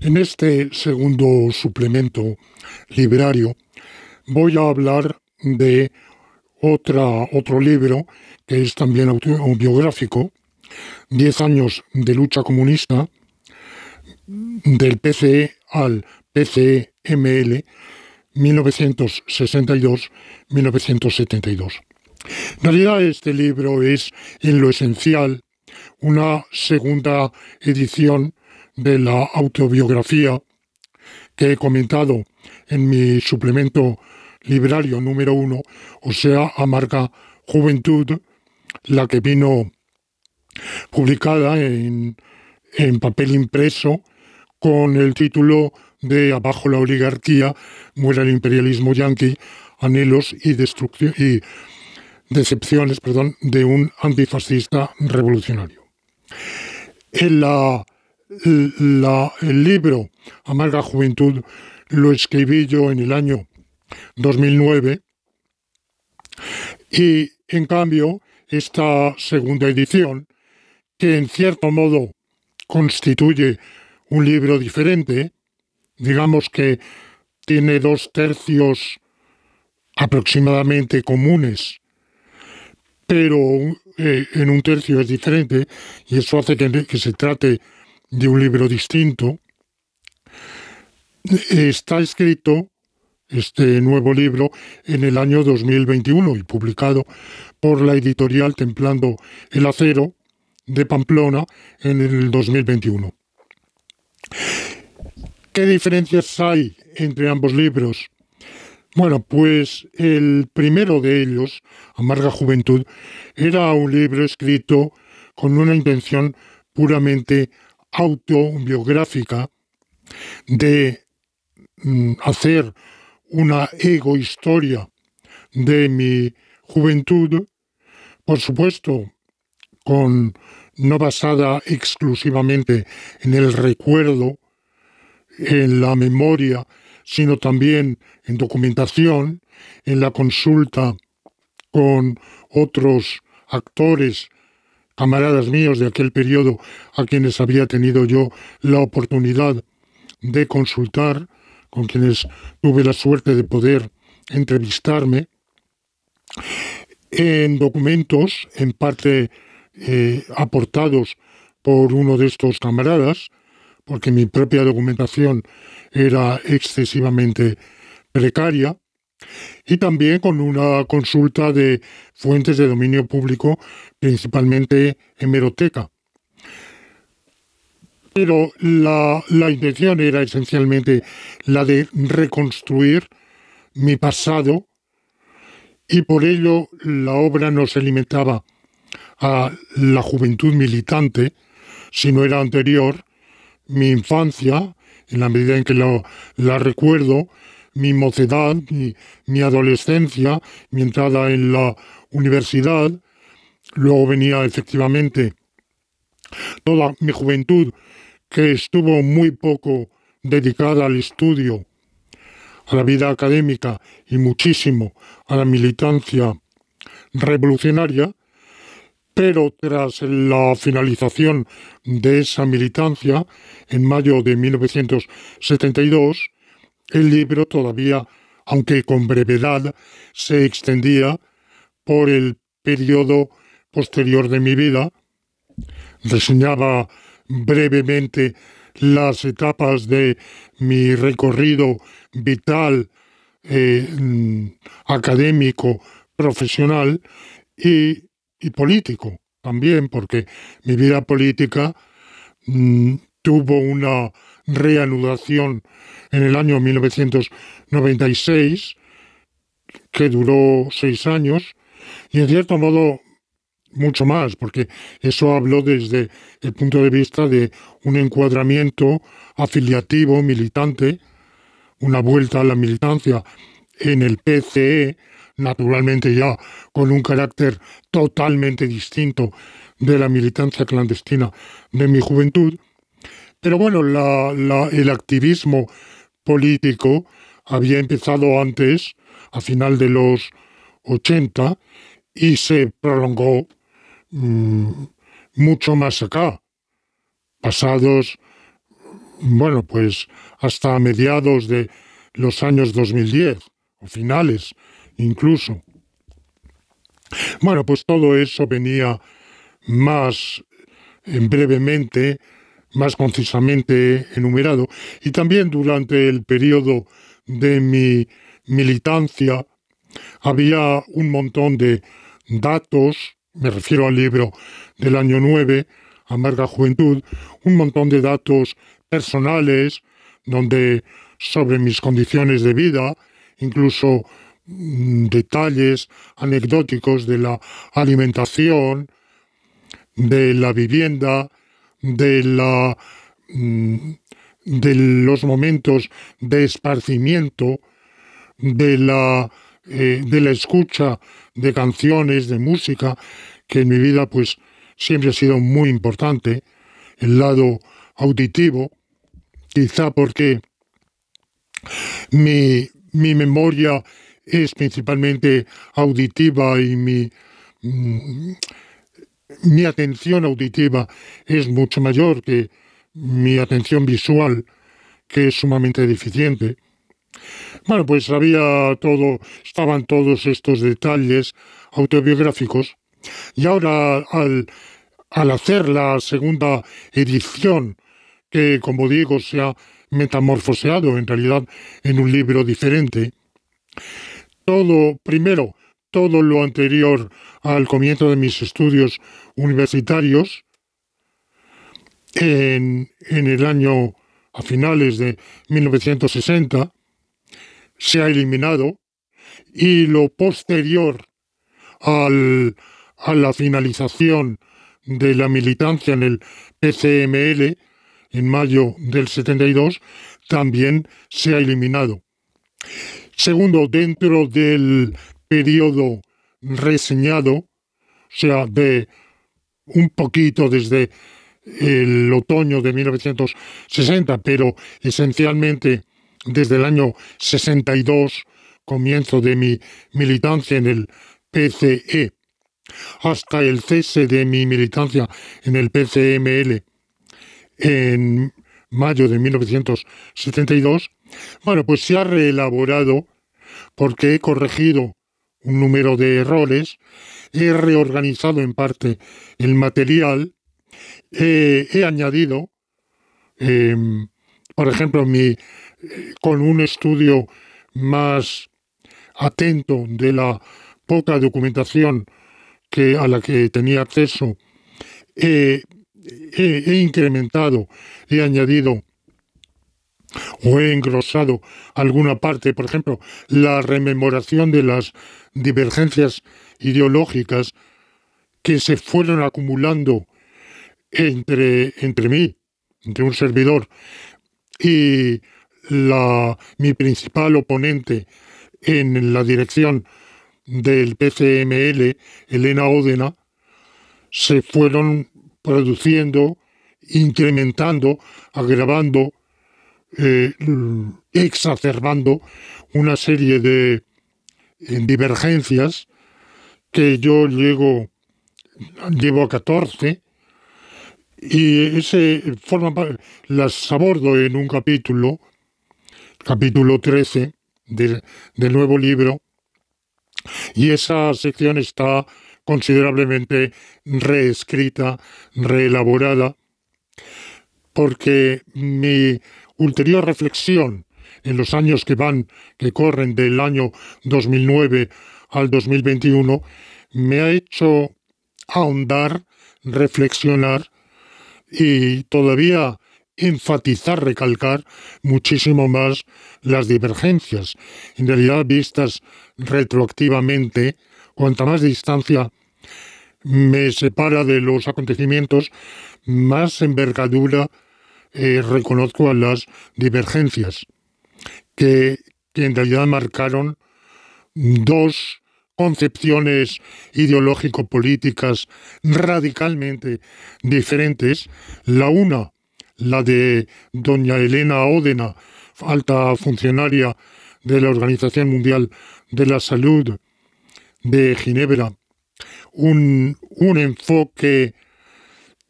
En este segundo suplemento librario voy a hablar de otra, otro libro que es también autobiográfico, Diez años de lucha comunista, del PCE al PCML, 1962-1972. En realidad este libro es en lo esencial una segunda edición de la autobiografía que he comentado en mi suplemento librario número uno, o sea, a marca Juventud, la que vino publicada en, papel impreso con el título de Abajo la oligarquía, muera el imperialismo yanqui, anhelos y, y decepciones perdón, de un antifascista revolucionario. En la el libro Amarga Juventud lo escribí yo en el año 2009 y en cambio esta segunda edición, que en cierto modo constituye un libro diferente, digamos que tiene dos tercios aproximadamente comunes, pero eh, en un tercio es diferente y eso hace que, que se trate de un libro distinto, está escrito este nuevo libro en el año 2021 y publicado por la editorial Templando el Acero de Pamplona en el 2021. ¿Qué diferencias hay entre ambos libros? Bueno, pues el primero de ellos, Amarga Juventud, era un libro escrito con una intención puramente autobiográfica de mm, hacer una ego historia de mi juventud, por supuesto, con no basada exclusivamente en el recuerdo, en la memoria, sino también en documentación, en la consulta con otros actores camaradas míos de aquel periodo a quienes había tenido yo la oportunidad de consultar, con quienes tuve la suerte de poder entrevistarme, en documentos, en parte eh, aportados por uno de estos camaradas, porque mi propia documentación era excesivamente precaria, y también con una consulta de fuentes de dominio público, principalmente hemeroteca. Pero la, intención era esencialmente la de reconstruir mi pasado y por ello la obra no se limitaba a la juventud militante, sino era anterior, mi infancia, en la medida en que la recuerdo, mi mocedad, mi, mi adolescencia, mi entrada en la universidad. Luego venía efectivamente toda mi juventud que estuvo muy poco dedicada al estudio, a la vida académica y muchísimo a la militancia revolucionaria, pero tras la finalización de esa militancia, en mayo de 1972, el libro todavía, aunque con brevedad, se extendía por el periodo posterior de mi vida. Reseñaba brevemente las etapas de mi recorrido vital, eh, académico, profesional y, político también, porque mi vida política mm, tuvo una reanudación en el año 1996, que duró seis años, y en cierto modo mucho más, porque eso habló desde el punto de vista de un encuadramiento afiliativo, militante, una vuelta a la militancia en el PCE, naturalmente ya con un carácter totalmente distinto de la militancia clandestina de mi juventud, pero bueno, el activismo político había empezado antes, a final de los 80, y se prolongó mm, mucho más acá, pasados, bueno, pues hasta mediados de los años 2010, o finales incluso. Bueno, pues todo eso venía más eh, brevemente más concisamente enumerado, y también durante el periodo de mi militancia había un montón de datos, me refiero al libro del año 9, Amarga Juventud, un montón de datos personales donde sobre mis condiciones de vida, incluso mm, detalles anecdóticos de la alimentación, de la vivienda, de la mm, de los momentos de esparcimiento, de la, eh, de la escucha de canciones, de música, que en mi vida pues siempre ha sido muy importante, el lado auditivo, quizá porque mi, mi memoria es principalmente auditiva y mi, mm, mi atención auditiva es mucho mayor que mi atención visual, que es sumamente deficiente. Bueno, pues había todo, estaban todos estos detalles autobiográficos. Y ahora, al, al hacer la segunda edición, que como digo, se ha metamorfoseado en realidad en un libro diferente, todo, primero, todo lo anterior al comienzo de mis estudios universitarios, en, el año a finales de 1960, se ha eliminado y lo posterior a la finalización de la militancia en el PCML en mayo del 72 también se ha eliminado. Segundo, dentro del periodo reseñado, o sea, de un poquito desde el otoño de 1960, pero esencialmente desde el año 62, comienzo de mi militancia en el PCE, hasta el cese de mi militancia en el PCML en mayo de 1972, bueno, pues se ha reelaborado porque he corregido un número de errores, he reorganizado en parte el material, he añadido, em, por ejemplo, mi, con un estudio más atento de la poca documentación que, a la que tenía acceso, he incrementado, he añadido o he engrosado alguna parte, por ejemplo, la rememoración de las divergencias ideológicas que se fueron acumulando entre, entre mí, entre un servidor y la, mi principal oponente en la dirección del PCML, Elena Odena, se fueron produciendo, incrementando, agravando, eh, exacerbando una serie de en divergencias, que yo llego, llevo a 14, y ese forma, las abordo en un capítulo, capítulo 13 del, del nuevo libro, y esa sección está considerablemente reescrita, reelaborada, porque mi ulterior reflexión en los años que van, que corren del año 2009 al 2021, me ha hecho ahondar, reflexionar y todavía enfatizar, recalcar muchísimo más las divergencias. En realidad, vistas retroactivamente, cuanta más distancia me separa de los acontecimientos, más envergadura eh, reconozco a las divergencias que, en realidad marcaron dos concepciones ideológico-políticas radicalmente diferentes. La una, la de doña Elena Ódena, alta funcionaria de la Organización Mundial de la Salud de Ginebra, un, un enfoque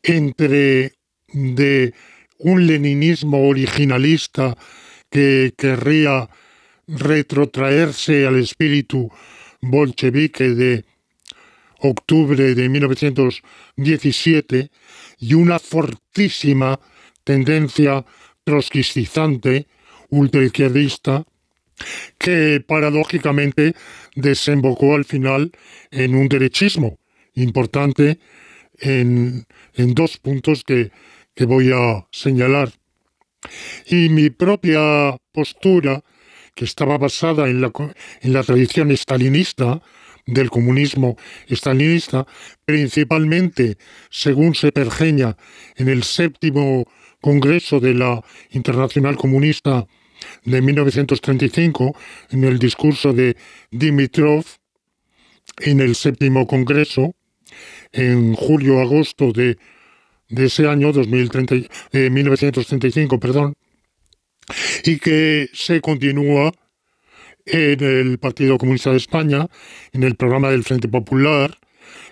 entre de un leninismo originalista que querría retrotraerse al espíritu bolchevique de octubre de 1917 y una fortísima tendencia trotskistizante, ultraizquierdista, que paradójicamente desembocó al final en un derechismo importante en, dos puntos que, que voy a señalar. Y mi propia postura, que estaba basada en la, en la tradición estalinista, del comunismo estalinista, principalmente, según se pergeña en el séptimo Congreso de la Internacional Comunista de 1935, en el discurso de Dimitrov, en el séptimo Congreso, en julio-agosto de de ese año 2030, 1935, eh, perdón, y que se continúa en el Partido Comunista de España, en el programa del Frente Popular,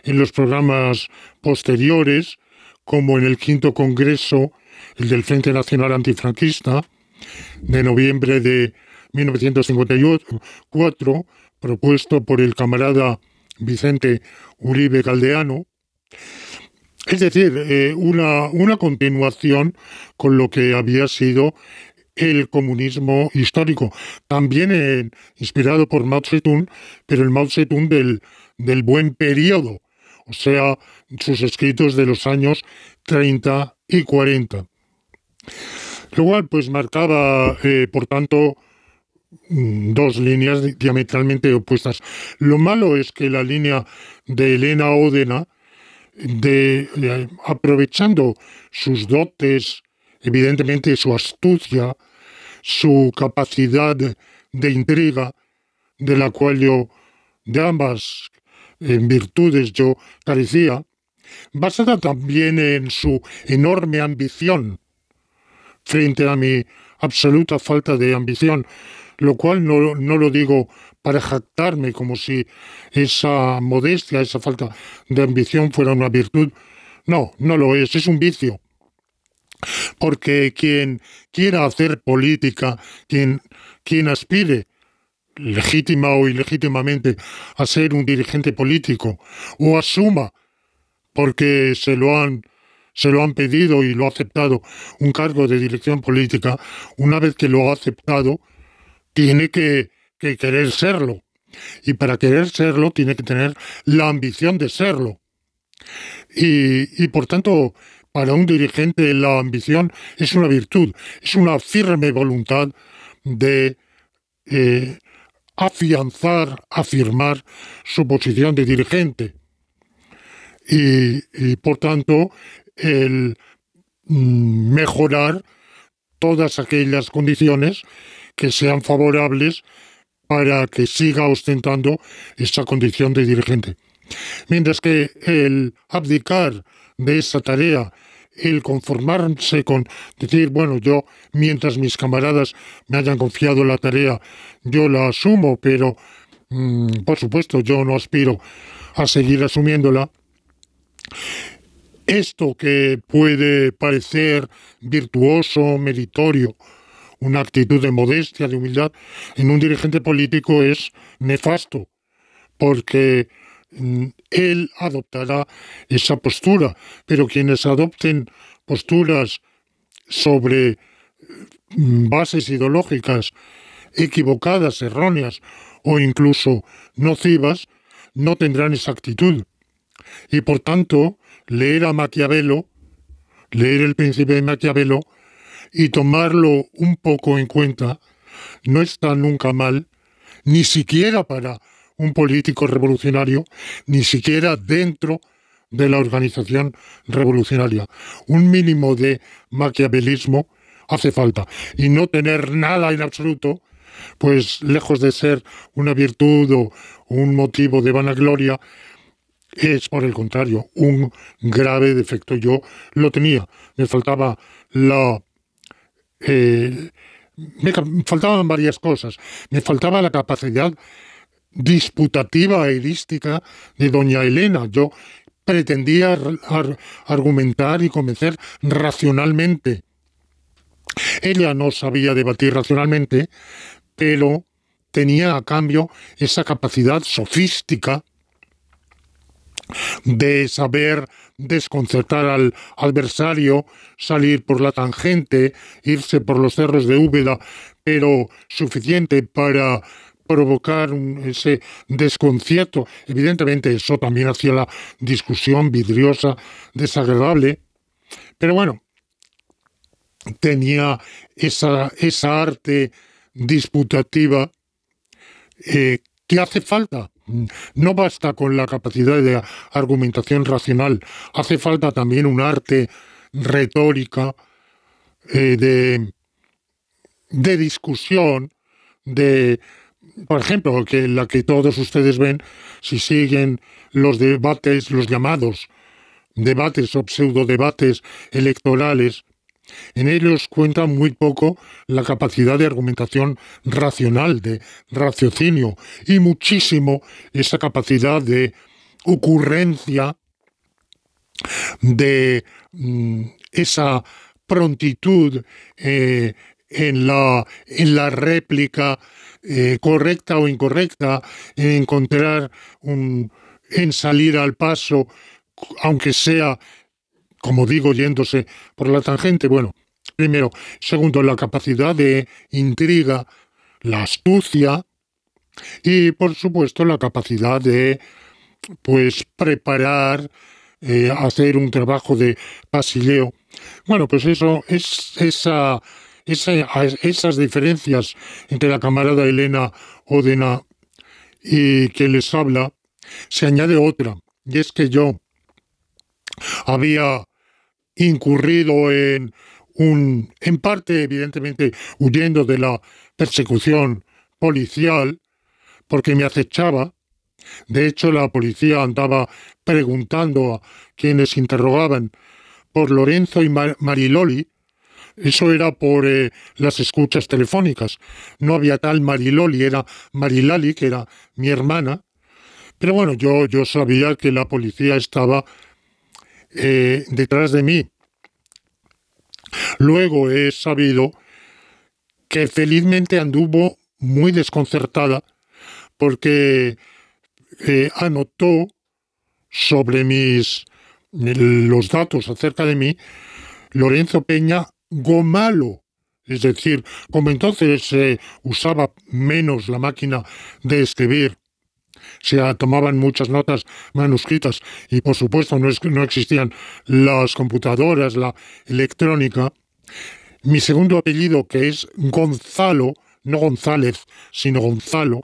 en los programas posteriores, como en el quinto Congreso, el del Frente Nacional Antifranquista, de noviembre de 1954, propuesto por el camarada Vicente Uribe Caldeano, es decir, eh, una, una continuación con lo que había sido el comunismo histórico, también inspirado por Mao Zedong, pero el Mao Zedong del, del buen periodo, o sea, sus escritos de los años 30 y 40. Lo cual pues marcaba, eh, por tanto, mm, dos líneas diametralmente opuestas. Lo malo es que la línea de Elena Odena, de, aprovechando sus dotes, evidentemente su astucia, su capacidad de intriga, de la cual yo, de ambas virtudes yo carecía, basada también en su enorme ambición, frente a mi absoluta falta de ambición, lo cual no lo digo para jactarme, como si esa modestia, esa falta de ambición fuera una virtud. No, no lo es, es un vicio. Porque quien quiera hacer política, quien, quien aspire legítima o ilegítimamente a ser un dirigente político, o asuma, porque se lo han se lo han pedido y lo ha aceptado un cargo de dirección política, una vez que lo ha aceptado, tiene que que querer serlo. Y para querer serlo tiene que tener la ambición de serlo. Y, por tanto, para un dirigente la ambición es una virtud, es una firme voluntad de eh, afianzar, afirmar su posición de dirigente. y por tanto, el mejorar todas aquellas condiciones que sean favorables para que siga ostentando esa condición de dirigente. Mientras que el abdicar de esa tarea, el conformarse con decir, bueno, yo, mientras mis camaradas me hayan confiado la tarea, yo la asumo, pero mm, por supuesto yo no aspiro a seguir asumiéndola. Esto que puede parecer virtuoso, meritorio, una actitud de modestia, de humildad, en un dirigente político es nefasto, porque mm, él adoptará esa postura, pero quienes adopten posturas sobre mm, bases ideológicas equivocadas, erróneas o incluso nocivas, no tendrán esa actitud. Y por tanto, leer a Maquiavelo, leer el príncipe de Maquiavelo, y tomarlo un poco en cuenta no está nunca mal, ni siquiera para un político revolucionario, ni siquiera dentro de la organización revolucionaria. Un mínimo de maquiavelismo hace falta. Y no tener nada en absoluto, pues lejos de ser una virtud o un motivo de vanagloria, es por el contrario un grave defecto. Yo lo tenía, me faltaba la eh, me faltaban varias cosas. Me faltaba la capacidad disputativa e irística de doña Elena. Yo pretendía argumentar y convencer racionalmente. Ella no sabía debatir racionalmente, pero tenía a cambio esa capacidad sofística de saber desconcertar al adversario, salir por la tangente, irse por los cerros de Úbeda, pero suficiente para provocar ese desconcierto. Evidentemente eso también hacía la discusión vidriosa, desagradable, pero bueno, tenía esa, esa arte disputativa eh, que hace falta Mm, no basta con la capacidad de argumentación racional, hace falta también un arte retórica eh, de, discusión, de, por ejemplo, que la que todos ustedes ven si siguen los debates, los llamados debates o debates electorales en ellos cuenta muy poco la capacidad de argumentación racional, de raciocinio, y muchísimo esa capacidad de ocurrencia, de mm, esa prontitud eh, en, la, réplica eh, correcta o incorrecta, en encontrar un, en salir al paso, aunque sea como digo, yéndose por la tangente? Bueno, primero. Segundo, la capacidad de intriga, la astucia y, por supuesto, la capacidad de, pues, preparar, eh, hacer un trabajo de pasilleo. Bueno, pues eso es esa, esas diferencias entre la camarada Elena Odena y quien les habla, se añade otra, y es que yo había incurrido en un, en parte evidentemente huyendo de la persecución policial, porque me acechaba. De hecho, la policía andaba preguntando a quienes interrogaban por Lorenzo y Mariloli. Eso era por eh, las escuchas telefónicas. No había tal Mariloli, era Marilali, que era mi hermana. Pero bueno, yo, yo sabía que la policía estaba eh, detrás de mí. Luego he sabido que felizmente anduvo muy desconcertada porque eh, anotó sobre mis los datos acerca de mí Lorenzo Peña Gomalo. Es decir, como entonces usaba menos la máquina de escribir se tomaban muchas notas manuscritas y por supuesto no, es, no existían las computadoras, la electrónica. Mi segundo apellido, que es Gonzalo, no González, sino Gonzalo,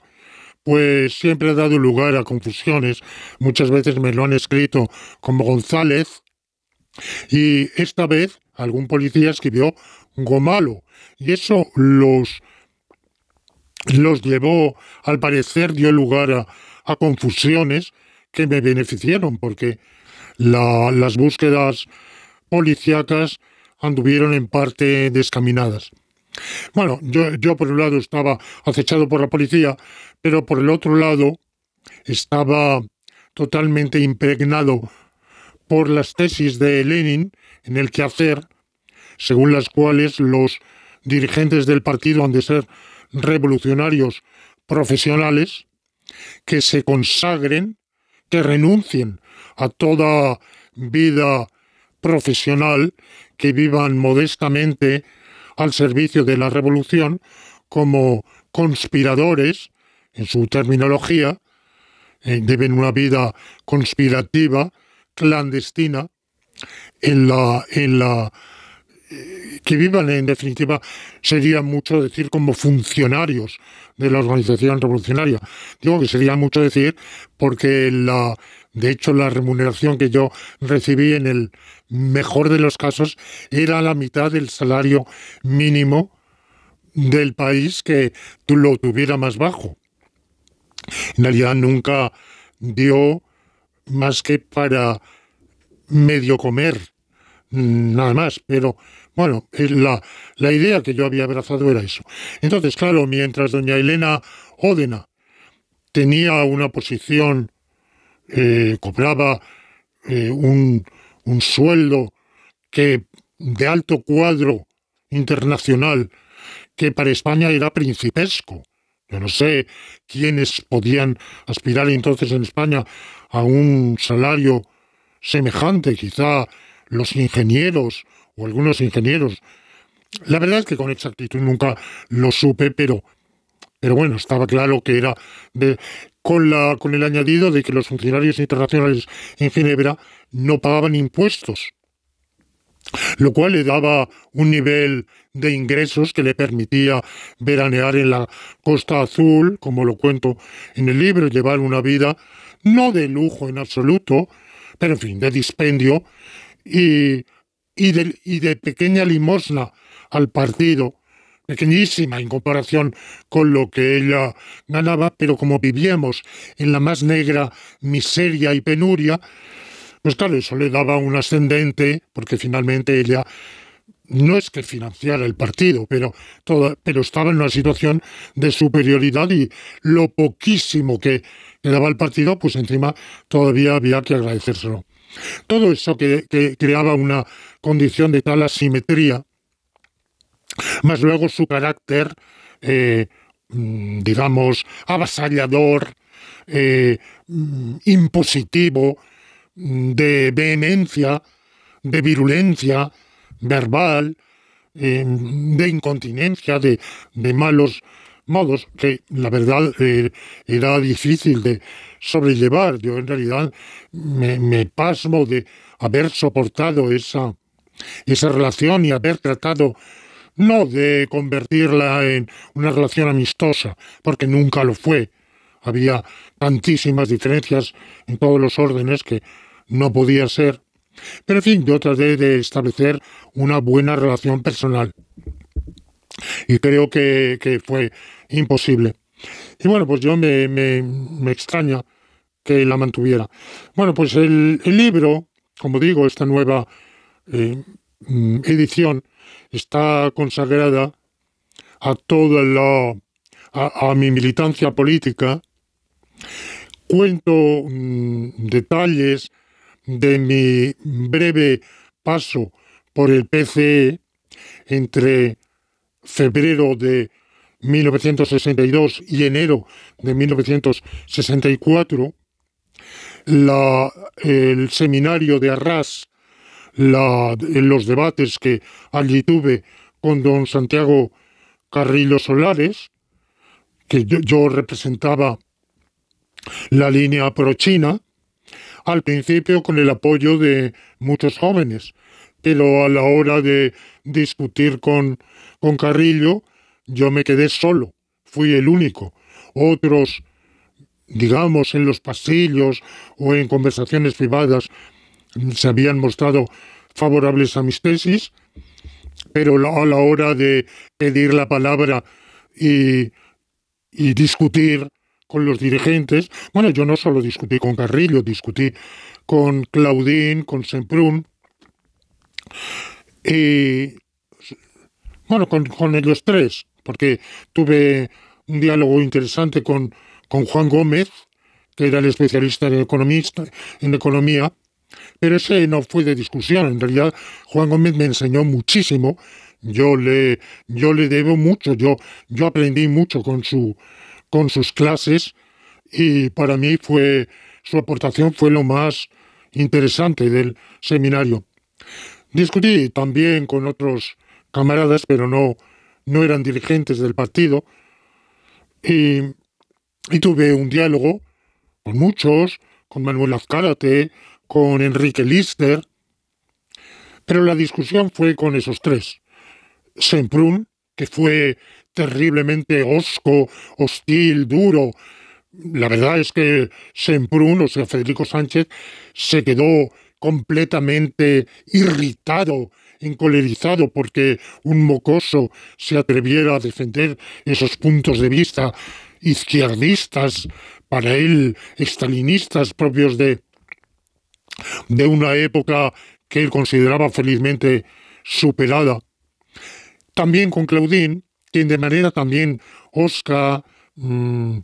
pues siempre ha dado lugar a confusiones. Muchas veces me lo han escrito como González y esta vez algún policía escribió Gomalo y eso los los llevó, al parecer dio lugar a a confusiones que me beneficiaron, porque las búsquedas policíacas anduvieron en parte descaminadas. Bueno, yo, yo, por un lado estaba acechado por la policía, pero por el otro lado estaba totalmente impregnado por las tesis de Lenin en el quehacer, según las cuales los dirigentes del partido han de ser revolucionarios profesionales que se consagren, que renuncien a toda vida profesional, que vivan modestamente al servicio de la revolución como conspiradores, en su terminología, eh, deben una vida conspirativa, clandestina, en la, en la, eh, que vivan en definitiva, sería mucho decir como funcionarios de la organización revolucionaria. Digo que sería mucho decir porque la, de hecho la remuneración que yo recibí en el mejor de los casos era la mitad del salario mínimo del país que lo tuviera más bajo. En realidad nunca dio más que para medio comer, mm, nada más, pero bueno, eh, la, la idea que yo había abrazado era eso. Entonces, claro, mientras doña Elena Ódena tenía una posición, eh, cobraba eh, un, un sueldo que de alto cuadro internacional que para España era principesco. Yo no sé quiénes podían aspirar entonces en España a un salario semejante, quizá los ingenieros o algunos ingenieros. La verdad es que con exactitud nunca lo supe, pero, pero bueno, estaba claro que era con, la, con el añadido de que los funcionarios internacionales en Ginebra no pagaban impuestos, lo cual le daba un nivel de ingresos que le permitía veranear en la Costa Azul, como lo cuento en el libro, llevar una vida no de lujo en absoluto, pero en fin, de dispendio y y de, pequeña limosna al partido, pequeñísima en comparación con lo que ella ganaba, pero como vivíamos en la más negra miseria y penuria, pues claro, eso le daba un ascendente, porque finalmente ella no es que financiara el partido, pero, todo pero estaba en una situación de superioridad y lo poquísimo que, le daba el partido, pues encima todavía había que agradecérselo. Todo eso que creaba una condición de tal asimetría, más luego su carácter, eh, mm, digamos, avasallador, eh, mm, impositivo, mm, de vehemencia, de virulencia verbal, eh, de incontinencia, de, malos modos, que la verdad era difícil de sobrellevar. Yo en realidad me pasmo de haber soportado esa esa relación y haber tratado no de convertirla en una relación amistosa, porque nunca lo fue. Había tantísimas diferencias en todos los órdenes que no podía ser. Pero en fin, yo traté de establecer una buena relación personal. Y creo que, que fue imposible. Y bueno, pues yo me, me, me extraña que la mantuviera. Bueno, pues el, el libro, como digo, esta nueva eh, mm, edición está consagrada a toda la a, mi militancia política cuento mm, detalles de mi breve paso por el PCE entre febrero de 1962 y enero de 1964, el seminario de Arras en los debates que allí tuve con don Santiago Carrillo Solares, que yo, representaba la línea pro-China, al principio con el apoyo de muchos jóvenes, pero a la hora de discutir con, con Carrillo, yo me quedé solo, fui el único. Otros, digamos, en los pasillos o en conversaciones privadas, se habían mostrado favorables a mis tesis, pero a la hora de pedir la palabra y, discutir con los dirigentes, bueno, yo no solo discutí con Carrillo, discutí con Claudín, con Semprún, y bueno, con, ellos tres, porque tuve un diálogo interesante con, Juan Gómez, que era el especialista en economía, pero ese no fue de discusión, en realidad Juan Gómez me enseñó muchísimo, yo le, yo le debo mucho, yo, yo aprendí mucho con, su, con sus clases y para mí fue, su aportación fue lo más interesante del seminario. Discutí también con otros camaradas, pero no, no eran dirigentes del partido, y, y tuve un diálogo con muchos, con Manuel Azcárate, con Enrique Lister, pero la discusión fue con esos tres. Semprún, que fue terriblemente osco, hostil, duro. La verdad es que Semprún, o sea, Federico Sánchez, se quedó completamente irritado, encolerizado, porque un mocoso se atreviera a defender esos puntos de vista izquierdistas, para él estalinistas propios de de una época que él consideraba felizmente superada. También con Claudín, quien de manera también osca, mm,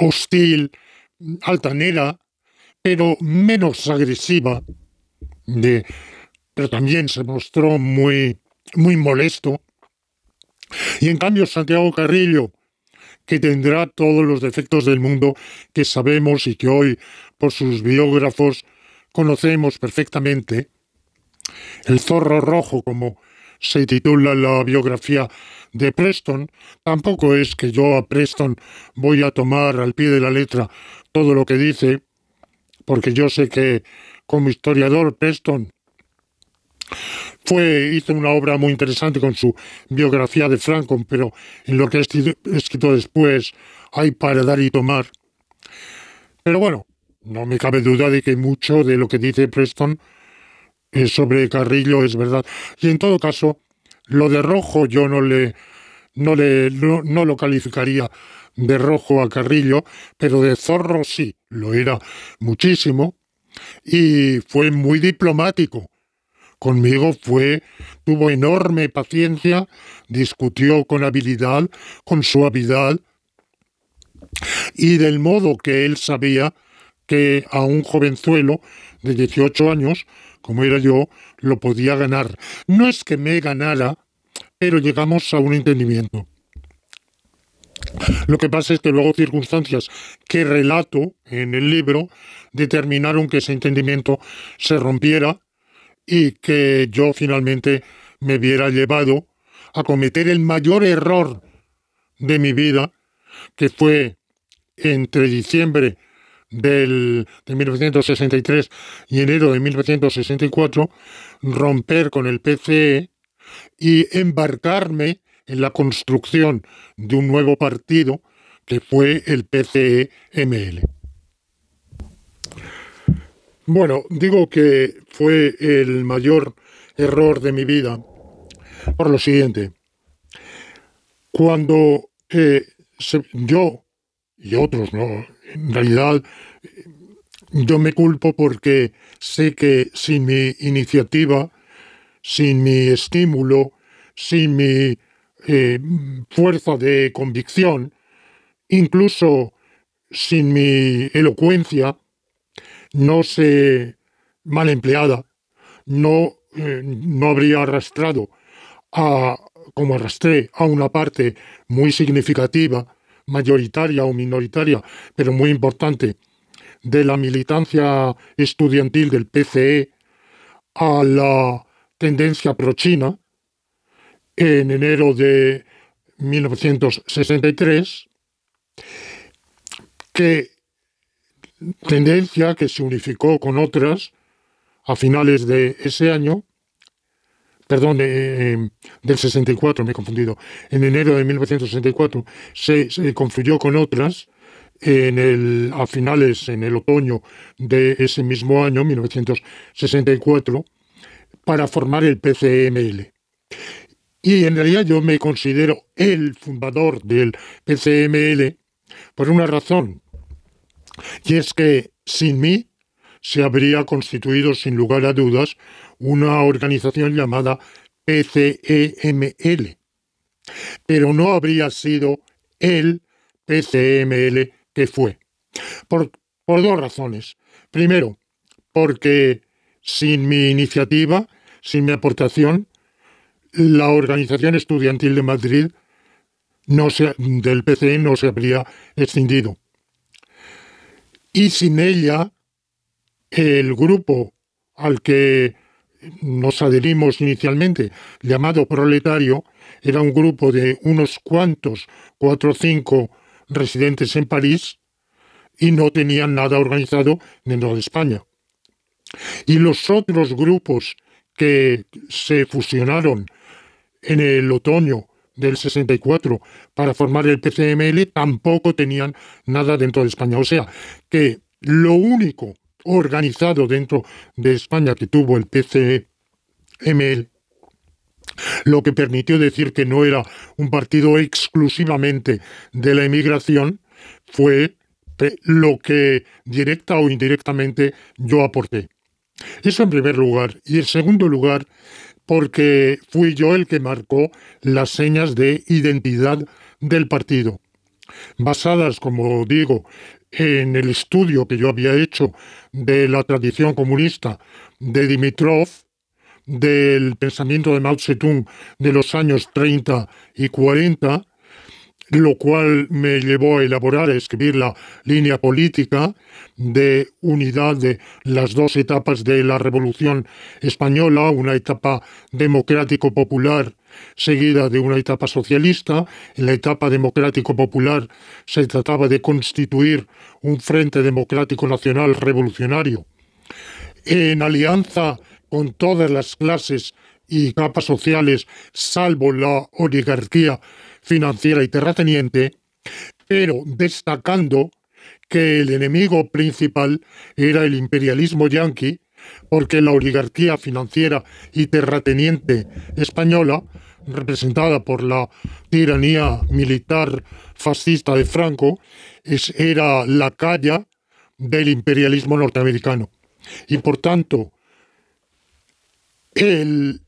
hostil, altanera, pero menos agresiva, de, pero también se mostró muy, muy molesto. Y en cambio Santiago Carrillo, que tendrá todos los defectos del mundo que sabemos y que hoy por sus biógrafos conocemos perfectamente, el zorro rojo, como se titula la biografía de Preston, tampoco es que yo a Preston voy a tomar al pie de la letra todo lo que dice, porque yo sé que como historiador Preston fue, hizo una obra muy interesante con su biografía de Franco, pero en lo que he escrito después hay para dar y tomar. Pero bueno, no me cabe duda de que mucho de lo que dice Preston sobre Carrillo es verdad. Y en todo caso, lo de rojo yo no le no le lo calificaría de rojo a Carrillo, pero de zorro sí, lo era muchísimo y fue muy diplomático. Conmigo fue tuvo enorme paciencia, discutió con habilidad, con suavidad y del modo que él sabía que a un jovenzuelo de 18 años, como era yo, lo podía ganar. No es que me ganara, pero llegamos a un entendimiento. Lo que pasa es que luego circunstancias que relato en el libro determinaron que ese entendimiento se rompiera y que yo finalmente me viera llevado a cometer el mayor error de mi vida, que fue entre diciembre del, de 1963 y enero de 1964, romper con el PCE y embarcarme en la construcción de un nuevo partido que fue el PCE-ML. Bueno, digo que fue el mayor error de mi vida por lo siguiente. Cuando eh, yo y otros, ¿no? En realidad, yo me culpo porque sé que sin mi iniciativa, sin mi estímulo, sin mi eh, fuerza de convicción, incluso sin mi elocuencia, no sé, mal empleada, no, eh, no habría arrastrado a, como arrastré a una parte muy significativa mayoritaria o minoritaria, pero muy importante, de la militancia estudiantil del PCE a la tendencia pro-china, en enero de 1963, que tendencia que se unificó con otras a finales de ese año perdón, eh, em, del 64, me he confundido, en enero de 1964 se, se confluyó con otras en el, a finales, en el otoño de ese mismo año, 1964, para formar el PCML. Y en realidad yo me considero el fundador del PCML por una razón, y es que sin mí se habría constituido sin lugar a dudas una organización llamada PCML, e Pero no habría sido el PCML e que fue. Por, dos razones. Primero, porque sin mi iniciativa, sin mi aportación, la organización estudiantil de Madrid no del PC e no se habría extendido. Y sin ella, el grupo al que nos adherimos inicialmente, llamado proletario, era un grupo de unos cuantos, cuatro o cinco residentes en París, y no tenían nada organizado dentro de España. Y los otros grupos que se fusionaron en el otoño del 64 para formar el PCML tampoco tenían nada dentro de España. O sea, que lo único organizado dentro de España que tuvo el PCML, lo que permitió decir que no era un partido exclusivamente de la emigración, fue lo que directa o indirectamente yo aporté. Eso en primer lugar. Y en segundo lugar, porque fui yo el que marcó las señas de identidad del partido, basadas, como digo, en el estudio que yo había hecho de la tradición comunista de Dimitrov, del pensamiento de Mao Zedong de los años 30 y 40, lo cual me llevó a elaborar, a escribir la línea política de unidad de las dos etapas de la Revolución Española, una etapa democrático-popular seguida de una etapa socialista. En la etapa democrático-popular se trataba de constituir un Frente Democrático Nacional Revolucionario en alianza con todas las clases y capas sociales, salvo la oligarquía financiera y terrateniente, pero destacando que el enemigo principal era el imperialismo yanqui, porque la oligarquía financiera y terrateniente española, representada por la tiranía militar fascista de Franco, era la calla del imperialismo norteamericano. Y por tanto, el,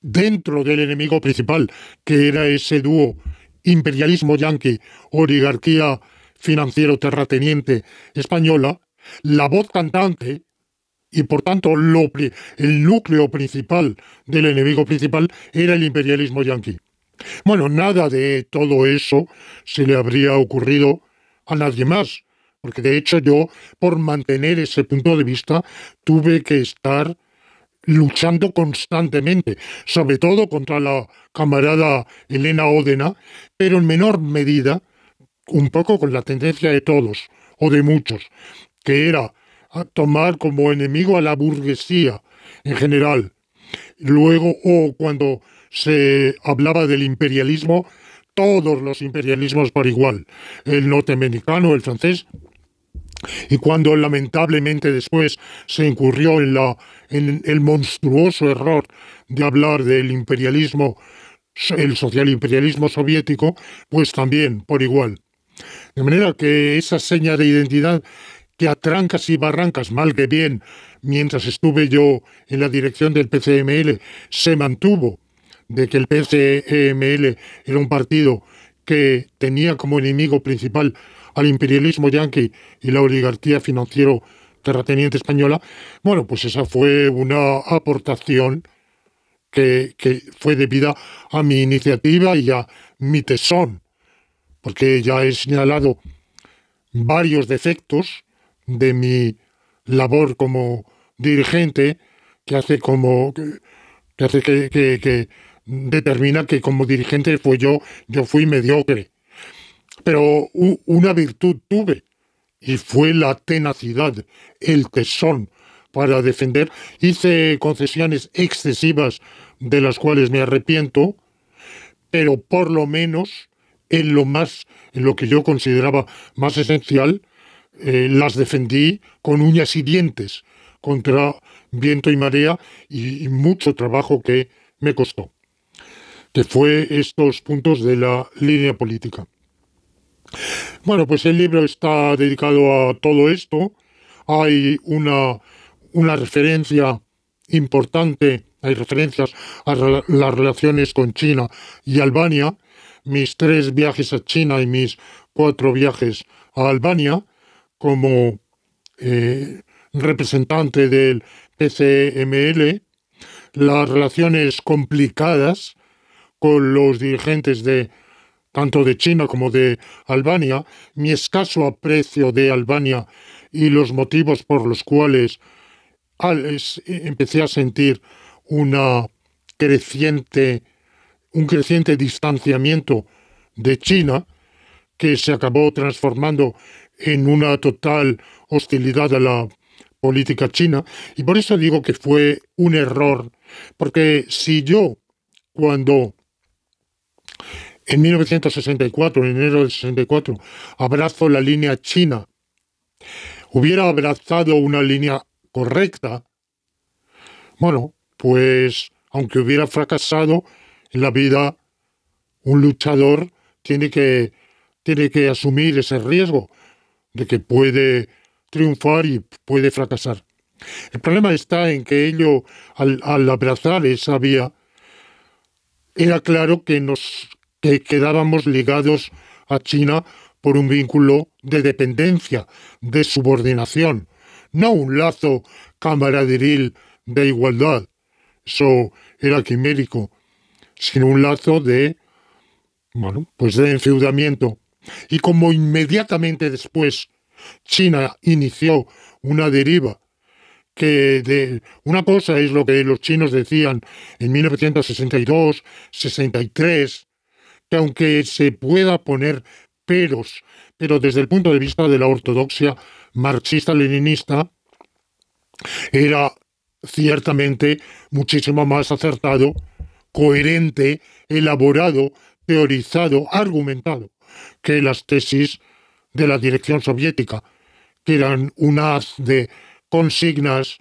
dentro del enemigo principal, que era ese dúo imperialismo yanqui, oligarquía financiero terrateniente española, la voz cantante y por tanto el núcleo principal del enemigo principal era el imperialismo yanqui. Bueno, nada de todo eso se le habría ocurrido a nadie más, porque de hecho yo, por mantener ese punto de vista, tuve que estar luchando constantemente, sobre todo contra la camarada Elena Odena, pero en menor medida, un poco con la tendencia de todos, o de muchos, que era tomar como enemigo a la burguesía en general. Luego, o cuando se hablaba del imperialismo, todos los imperialismos por igual, el norteamericano, el francés, y cuando lamentablemente después se incurrió en la en el monstruoso error de hablar del imperialismo, el social imperialismo soviético, pues también por igual. De manera que esa seña de identidad que a trancas y barrancas, mal que bien, mientras estuve yo en la dirección del PCML, se mantuvo de que el PCML era un partido que tenía como enemigo principal al imperialismo yanqui y la oligarquía financiero terrateniente española, bueno, pues esa fue una aportación que, fue debida a mi iniciativa y a mi tesón, porque ya he señalado varios defectos de mi labor como dirigente que hace como que determina que como dirigente fue yo yo fui mediocre pero una virtud tuve y fue la tenacidad, el tesón para defender. Hice concesiones excesivas de las cuales me arrepiento, pero por lo menos en lo más, en lo que yo consideraba más esencial, eh, las defendí con uñas y dientes contra viento y marea y, y mucho trabajo que me costó, que fue estos puntos de la línea política. Bueno, pues el libro está dedicado a todo esto. Hay una, una referencia importante, hay referencias a las relaciones con China y Albania, mis tres viajes a China y mis cuatro viajes a Albania, como eh, representante del PCML, las relaciones complicadas con los dirigentes de tanto de China como de Albania, mi escaso aprecio de Albania y los motivos por los cuales e, empecé a sentir una creciente, un creciente distanciamiento de China, que se acabó transformando en una total hostilidad a la política china. Y por eso digo que fue un error, porque si yo cuando en 1964, en enero del 64, abrazo la línea china. Hubiera abrazado una línea correcta, bueno, pues aunque hubiera fracasado en la vida, un luchador tiene que, tiene que asumir ese riesgo de que puede triunfar y puede fracasar. El problema está en que ello, al abrazar esa vía, era claro que nos que quedábamos ligados a China por un vínculo de dependencia, de subordinación, no un lazo camaraderil de igualdad, eso era quimérico, sino un lazo de, bueno, pues de enfeudamiento. Y como inmediatamente después China inició una deriva que de una cosa es lo que los chinos decían en 1962, 63, que aunque se pueda poner peros, pero desde el punto de vista de la ortodoxia marxista-leninista, era ciertamente muchísimo más acertado, coherente, elaborado, teorizado, argumentado que las tesis de la dirección soviética, que eran un haz de consignas,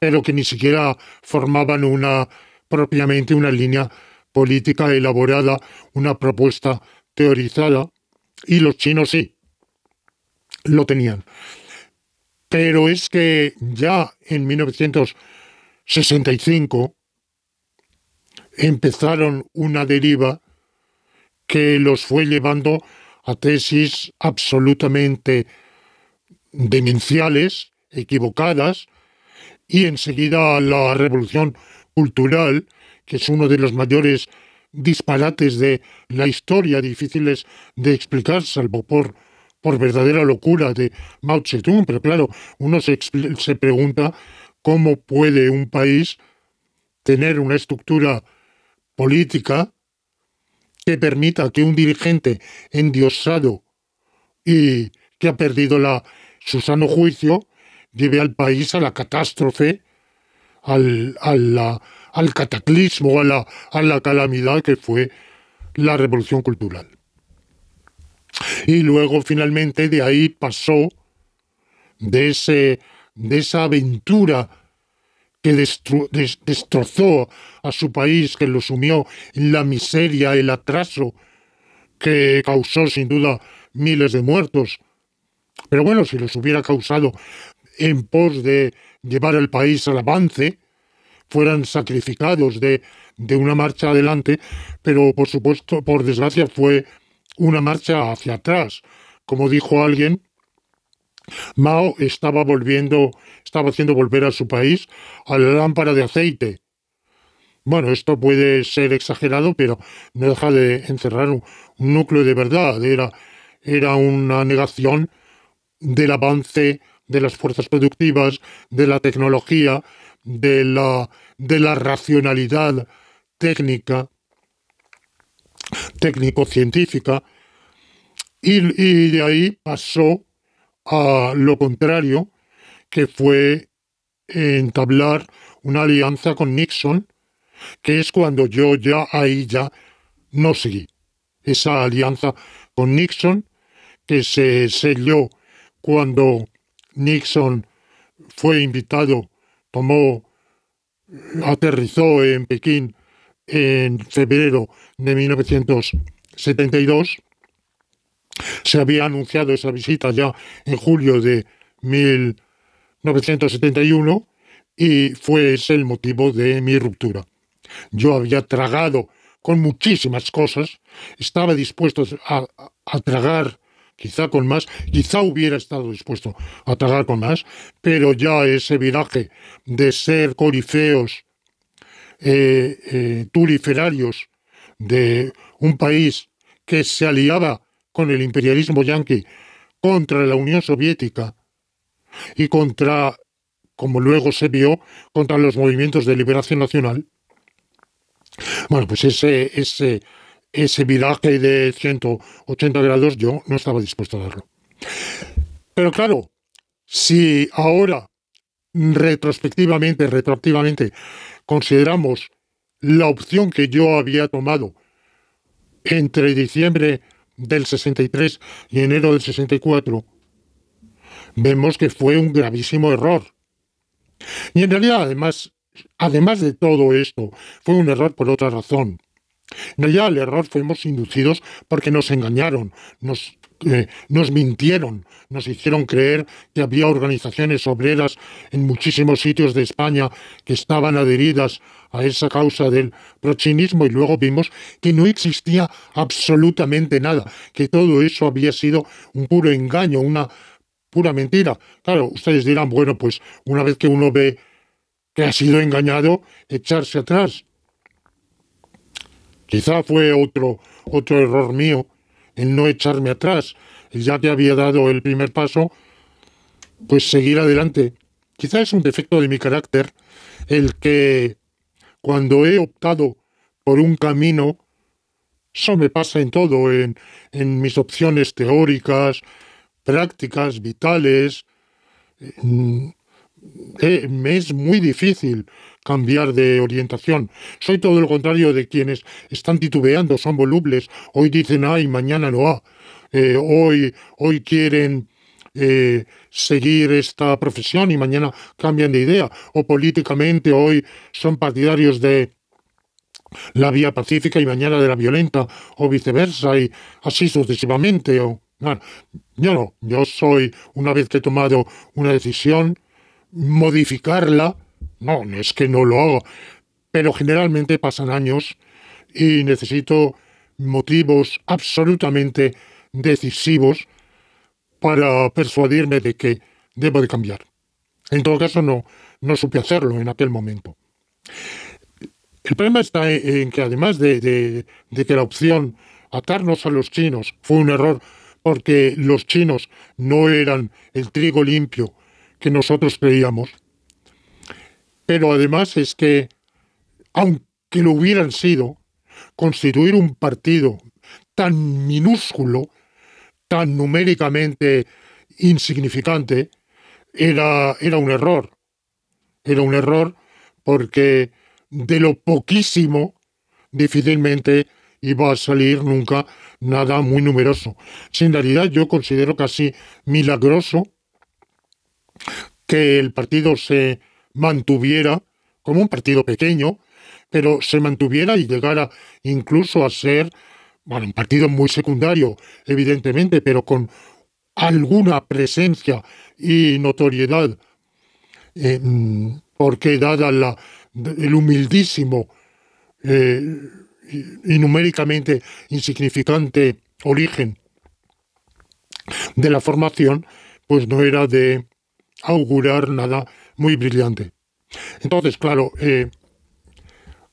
pero que ni siquiera formaban una propiamente una línea política elaborada, una propuesta teorizada, y los chinos sí, lo tenían. Pero es que ya en 1965 empezaron una deriva que los fue llevando a tesis absolutamente demenciales, equivocadas, y enseguida la revolución cultural que es uno de los mayores disparates de la historia, difíciles de explicar, salvo por, por verdadera locura de Mao Zedong. Pero claro, uno se, pregunta cómo puede un país tener una estructura política que permita que un dirigente endiosado y que ha perdido la, su sano juicio lleve al país a la catástrofe, al, a la al cataclismo, a la, a la calamidad que fue la revolución cultural. Y luego finalmente de ahí pasó, de, ese, de esa aventura que destrozó a su país, que lo sumió en la miseria, el atraso, que causó sin duda miles de muertos. Pero bueno, si los hubiera causado en pos de llevar al país al avance, fueran sacrificados de, una marcha adelante, pero por supuesto, por desgracia, fue una marcha hacia atrás. Como dijo alguien, Mao estaba volviendo, estaba haciendo volver a su país a la lámpara de aceite. Bueno, esto puede ser exagerado, pero no deja de encerrar un, núcleo de verdad. era una negación del avance de las fuerzas productivas, de la tecnología, de la, racionalidad técnica, técnico-científica, y, y de ahí pasó a lo contrario, que fue entablar una alianza con Nixon, que es cuando yo ya ahí ya no seguí. Esa alianza con Nixon, que se selló cuando Nixon fue invitado tomó, aterrizó en Pekín en febrero de 1972. Se había anunciado esa visita ya en julio de 1971 y fue ese el motivo de mi ruptura. Yo había tragado con muchísimas cosas, estaba dispuesto a, a tragar quizá con más, quizá hubiera estado dispuesto a tragar con más, pero ya ese viraje de ser corifeos eh, eh, tuliferarios de un país que se aliaba con el imperialismo yanqui contra la Unión Soviética y contra, como luego se vio, contra los movimientos de liberación nacional. Bueno, pues ese, ese ese viraje de 180 grados yo no estaba dispuesto a darlo. Pero claro, si ahora retrospectivamente, retroactivamente, consideramos la opción que yo había tomado entre diciembre del 63 y enero del 64, vemos que fue un gravísimo error. Y en realidad, además, además de todo esto, fue un error por otra razón. No ya al error fuimos inducidos porque nos engañaron, nos, eh, nos mintieron, nos hicieron creer que había organizaciones obreras en muchísimos sitios de España que estaban adheridas a esa causa del prochinismo y luego vimos que no existía absolutamente nada, que todo eso había sido un puro engaño, una pura mentira. Claro, ustedes dirán, bueno, pues una vez que uno ve que ha sido engañado, echarse atrás. Quizá fue otro, otro error mío en no echarme atrás. Ya que había dado el primer paso, pues seguir adelante. Quizá es un defecto de mi carácter el que cuando he optado por un camino, eso me pasa en todo, en, mis opciones teóricas, prácticas, vitales. Eh, es muy difícil cambiar de orientación. Soy todo lo contrario de quienes están titubeando, son volubles. Hoy dicen A y mañana no eh, hoy, hoy quieren eh, seguir esta profesión y mañana cambian de idea. O políticamente hoy son partidarios de la vía pacífica y mañana de la violenta, o viceversa, y así sucesivamente. O, yo no, yo soy, una vez que he tomado una decisión, modificarla no, es que no lo hago, pero generalmente pasan años y necesito motivos absolutamente decisivos para persuadirme de que debo de cambiar. En todo caso, no, no supe hacerlo en aquel momento. El problema está en, que además de, de que la opción atarnos a los chinos fue un error porque los chinos no eran el trigo limpio que nosotros creíamos, pero además es que, aunque lo hubieran sido, constituir un partido tan minúsculo, tan numéricamente insignificante, era, era un error. Era un error porque de lo poquísimo difícilmente iba a salir nunca nada muy numeroso. Sin realidad yo considero casi milagroso que el partido se mantuviera como un partido pequeño, pero se mantuviera y llegara incluso a ser, bueno, un partido muy secundario, evidentemente, pero con alguna presencia y notoriedad, em, porque dada la, el humildísimo eh, y numéricamente insignificante origen de la formación, pues no era de augurar nada muy brillante. Entonces, claro, eh,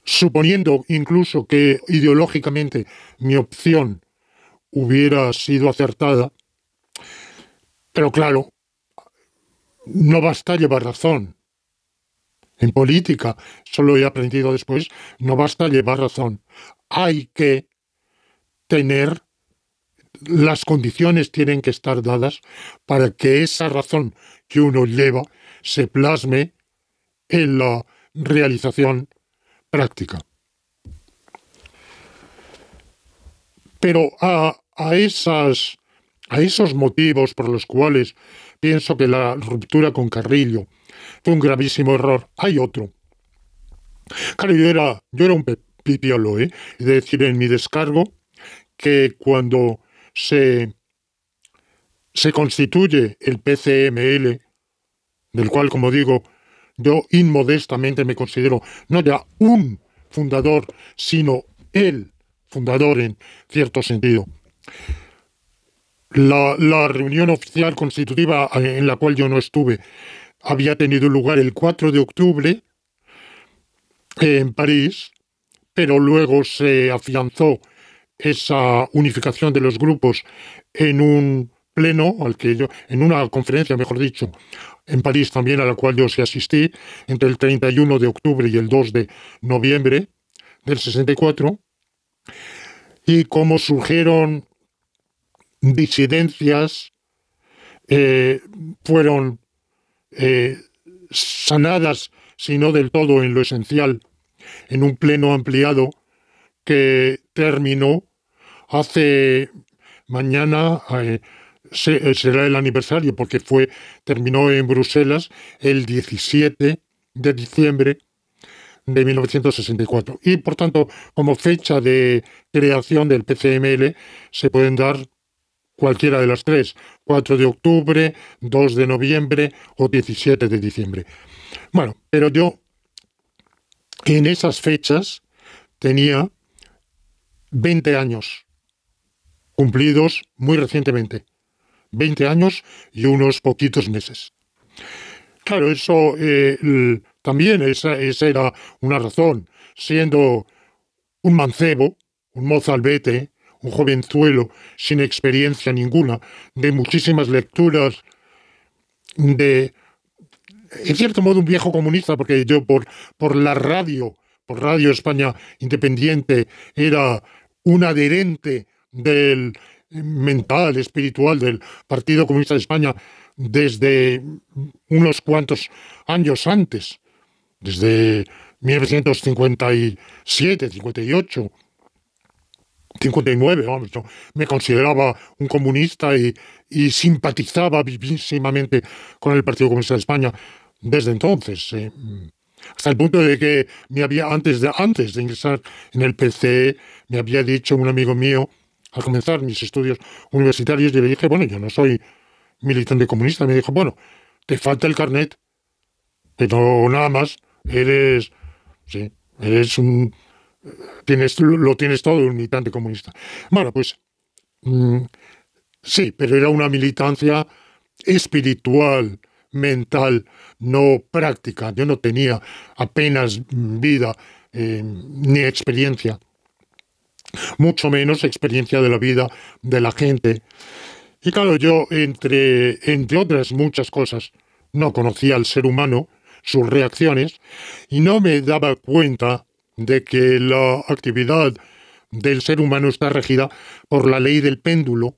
suponiendo incluso que ideológicamente mi opción hubiera sido acertada, pero claro, no basta llevar razón. En política, solo he aprendido después, no basta llevar razón. Hay que tener, las condiciones tienen que estar dadas para que esa razón que uno lleva se plasme en la realización práctica. Pero a, esas, a esos motivos por los cuales pienso que la ruptura con Carrillo fue un gravísimo error, hay otro. yo era, yo un pipiolo, ¿eh? decir, en mi descargo, que cuando se, se constituye el PCML, del cual, como digo, yo inmodestamente me considero no ya un fundador, sino el fundador en cierto sentido. La, la, reunión oficial constitutiva eh, en la cual yo no estuve había tenido lugar el 4 de octubre en París, pero luego se afianzó esa unificación de los grupos en un pleno, al que yo, en una conferencia, mejor dicho, en París también, a la cual yo sí asistí, entre el 31 de octubre y el 2 de noviembre del 64, y como surgieron disidencias, eh, fueron eh, sanadas, si no del todo en lo esencial, en un pleno ampliado que terminó hace mañana, eh, eh, será el aniversario porque fue, terminó en Bruselas el 17 de diciembre de 1964. Y por tanto, como fecha de creación del PCML, se pueden dar cualquiera de las tres, 4 de octubre, 2 de noviembre o 17 de diciembre. Bueno, pero yo en esas fechas tenía 20 años cumplidos muy recientemente. 20 años y unos poquitos meses. Claro, eso eh, también era una razón. Siendo un mancebo, un mozalbete, un jovenzuelo sin experiencia ninguna, de muchísimas lecturas, de, en cierto modo, un viejo comunista, porque yo por, por la radio, por Radio España Independiente, era un adherente del mental, espiritual del Partido Comunista de España desde unos cuantos años antes, desde 1957, 58, 59, me consideraba un comunista y, simpatizaba vivísimamente con el Partido Comunista de España desde entonces, eh, hasta el punto de que me había, antes de, antes de ingresar en el PC, me había dicho un amigo mío, al comenzar mis estudios universitarios, yo le dije, bueno, yo no soy militante comunista. Me dijo, bueno, te falta el carnet, pero nada más, eres, sí, eres un, tienes, lo tienes todo, un militante comunista. Bueno, pues mm, sí, pero era una militancia espiritual, mental, no práctica. Yo no tenía apenas vida eh, ni experiencia mucho menos experiencia de la vida de la gente. Y claro, yo, entre, entre otras muchas cosas, no conocía al ser humano, sus reacciones, y no me daba cuenta de que la actividad del ser humano está regida por la ley del péndulo.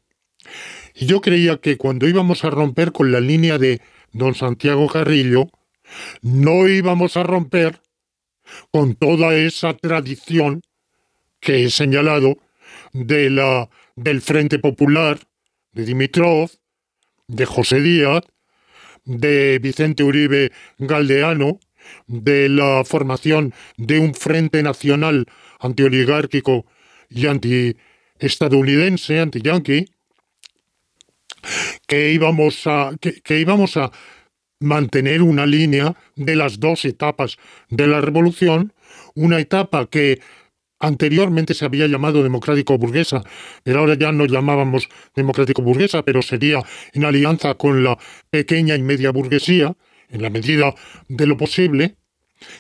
Y yo creía que cuando íbamos a romper con la línea de don Santiago Carrillo, no íbamos a romper con toda esa tradición que he señalado de la, del Frente Popular, de Dimitrov, de José Díaz, de Vicente Uribe Galdeano, de la formación de un Frente Nacional antioligárquico y antiestadounidense, antiyanqui, que íbamos a, que íbamos a mantener una línea de las dos etapas de la revolución, una etapa que anteriormente se había llamado democrático burguesa, pero ahora ya no llamábamos democrático burguesa, pero sería en alianza con la pequeña y media burguesía, en la medida de lo posible,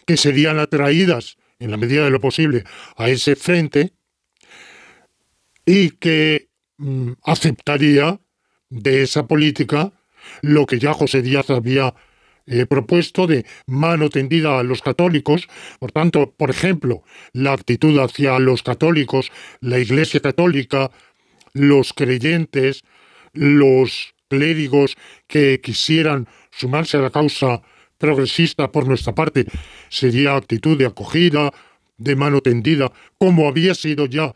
que serían atraídas, en la medida de lo posible, a ese frente y que mm, aceptaría de esa política lo que ya José Díaz había he eh, propuesto de mano tendida a los católicos. Por tanto, por ejemplo, la actitud hacia los católicos, la Iglesia católica, los creyentes, los clérigos que quisieran sumarse a la causa progresista por nuestra parte, sería actitud de acogida, de mano tendida, como había sido ya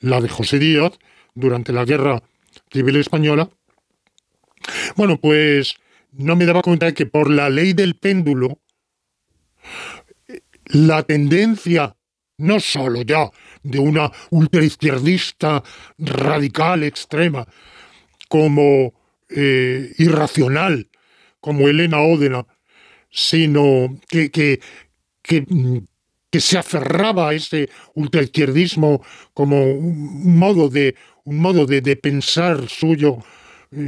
la de José Díaz durante la Guerra Civil Española. Bueno, pues no me daba cuenta de que por la ley del péndulo, la tendencia, no sólo ya de una ultraizquierdista radical extrema, como eh, irracional, como Elena Odena sino que, que, se aferraba a ese ultraizquierdismo como un modo de, un modo de pensar suyo eh,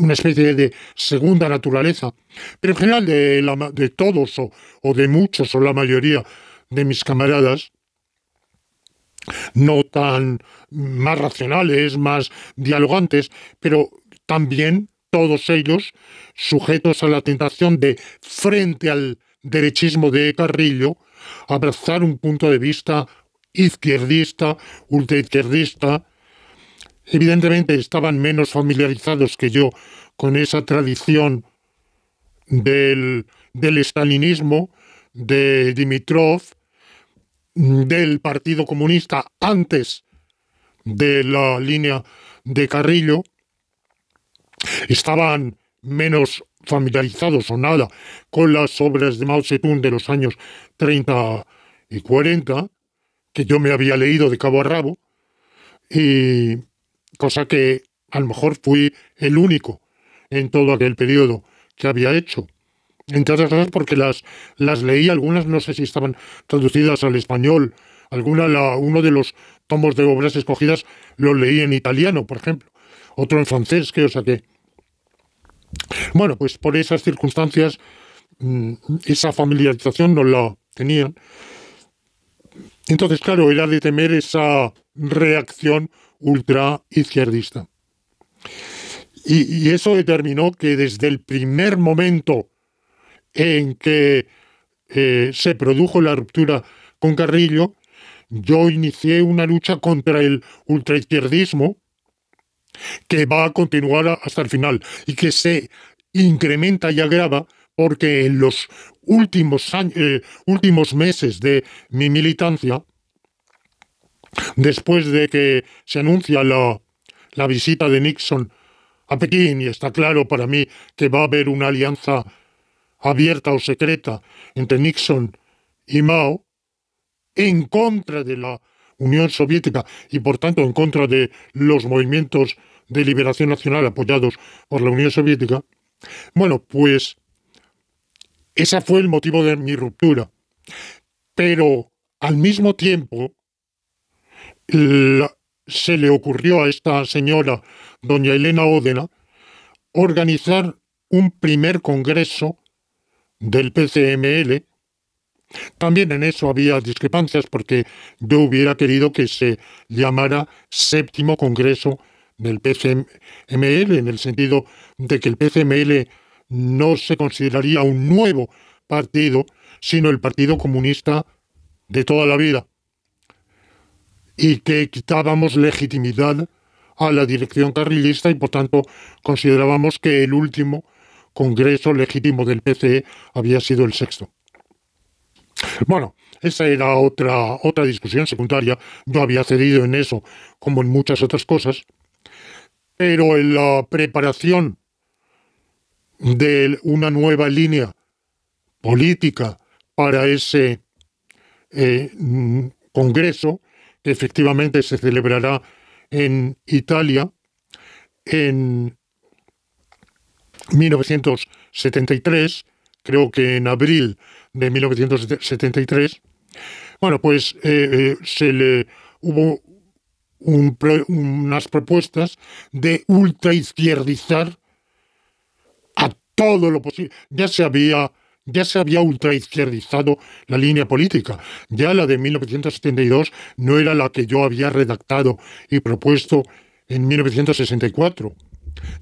una especie de segunda naturaleza. Pero en general de, todos o, o, de muchos o la mayoría de mis camaradas, no tan más racionales, más dialogantes, pero también todos ellos sujetos a la tentación de, frente al derechismo de Carrillo, abrazar un punto de vista izquierdista, ultraizquierdista, evidentemente estaban menos familiarizados que yo con esa tradición del, del estalinismo, de Dimitrov, del Partido Comunista antes de la línea de Carrillo, estaban menos familiarizados o nada con las obras de Mao Zedong de los años 30 y 40, que yo me había leído de cabo a rabo, y cosa que a lo mejor fui el único en todo aquel periodo que había hecho. Entre otras cosas porque las, las leí, algunas no sé si estaban traducidas al español, alguna la, uno de los tomos de obras escogidas lo leí en italiano, por ejemplo, otro en francés que o que Bueno, pues por esas circunstancias mm, esa familiarización no la tenían. Entonces, claro, era de temer esa reacción ultra izquierdista. Y, eso determinó que desde el primer momento en que eh, se produjo la ruptura con Carrillo, yo inicié una lucha contra el ultraizquierdismo que va a continuar hasta el final y que se incrementa y agrava porque en los últimos, eh, últimos meses de mi militancia después de que se anuncia la, visita de Nixon a Pekín, y está claro para mí que va a haber una alianza abierta o secreta entre Nixon y Mao, en contra de la Unión Soviética y por tanto en contra de los movimientos de liberación nacional apoyados por la Unión Soviética, bueno, pues ese fue el motivo de mi ruptura. Pero al mismo tiempo, se le ocurrió a esta señora, doña Elena Ódena, organizar un primer congreso del PCML. También en eso había discrepancias porque yo hubiera querido que se llamara séptimo congreso del PCML, en el sentido de que el PCML no se consideraría un nuevo partido, sino el Partido Comunista de toda la vida y que quitábamos legitimidad a la dirección carrilista y por tanto considerábamos que el último congreso legítimo del PCE había sido el sexto. Bueno, esa era otra, otra discusión secundaria, no había cedido en eso como en muchas otras cosas, pero en la preparación de una nueva línea política para ese eh, Congreso, efectivamente se celebrará en Italia en 1973, creo que en abril de 1973. Bueno, pues eh, eh, se le hubo unas propuestas de ultraizquierdizar a todo lo posible. Ya se había ya se había ultraizquierdizado la línea política. Ya la de 1972 no era la que yo había redactado y propuesto en 1964.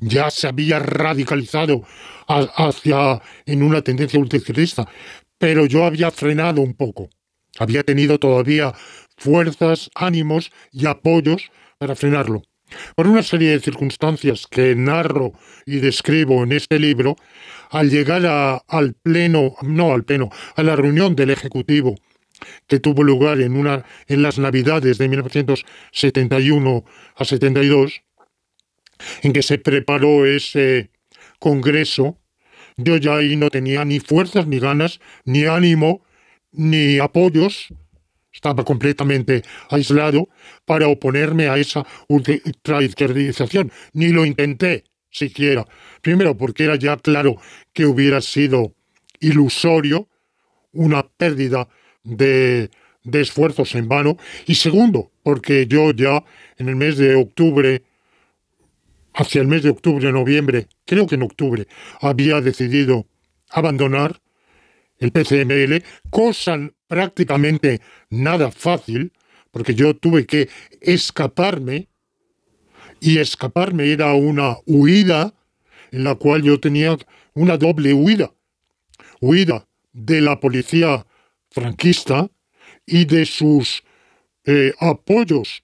Ya se había radicalizado hacia en una tendencia ultraizquierdista, pero yo había frenado un poco. Había tenido todavía fuerzas, ánimos y apoyos para frenarlo. Por una serie de circunstancias que narro y describo en este libro, al llegar al pleno, no al pleno, a la reunión del Ejecutivo que tuvo lugar en, una, en las Navidades de 1971 a 72, en que se preparó ese Congreso, yo ya ahí no tenía ni fuerzas, ni ganas, ni ánimo, ni apoyos, estaba completamente aislado para oponerme a esa ultraizquierdización, ni lo intenté siquiera. Primero, porque era ya claro que hubiera sido ilusorio, una pérdida de, esfuerzos en vano. Y segundo, porque yo ya en el mes de octubre, hacia el mes de octubre, noviembre, creo que en octubre, había decidido abandonar el PCML, cosa prácticamente nada fácil, porque yo tuve que escaparme y escaparme. Era una huida en la cual yo tenía una doble huida. Huida de la policía franquista y de sus eh, apoyos.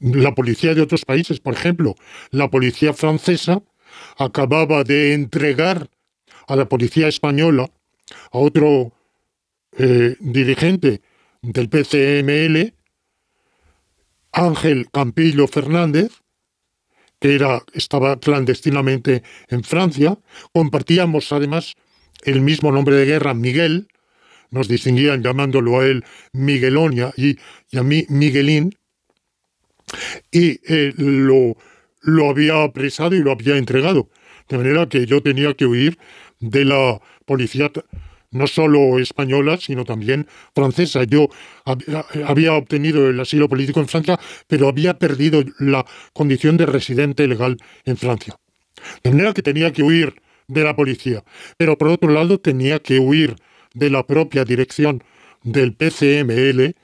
La policía de otros países, por ejemplo, la policía francesa acababa de entregar a la policía española a otro eh, dirigente del PCML, Ángel Campillo Fernández, que era, estaba clandestinamente en Francia. Compartíamos además el mismo nombre de guerra, Miguel. Nos distinguían llamándolo a él Miguelonia y, a mí Miguelín. Y eh, lo, lo había apresado y lo había entregado. De manera que yo tenía que huir de la policía no solo española, sino también francesa. Yo eh, había obtenido el asilo político en Francia, pero había perdido la condición de residente legal en Francia. De manera que tenía que huir de la policía, pero por otro lado tenía que huir de la propia dirección del PCML,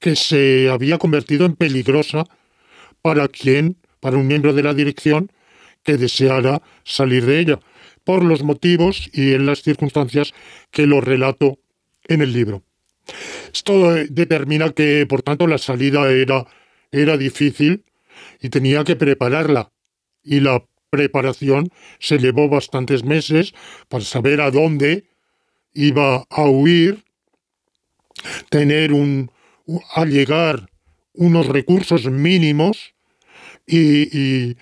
que se había convertido en peligrosa para quien, para un miembro de la dirección que deseara salir de ella por los motivos y en las circunstancias que lo relato en el libro. Esto determina que, por tanto, la salida era, era difícil y tenía que prepararla. Y la preparación se llevó bastantes meses para saber a dónde iba a huir, tener un, a llegar unos recursos mínimos y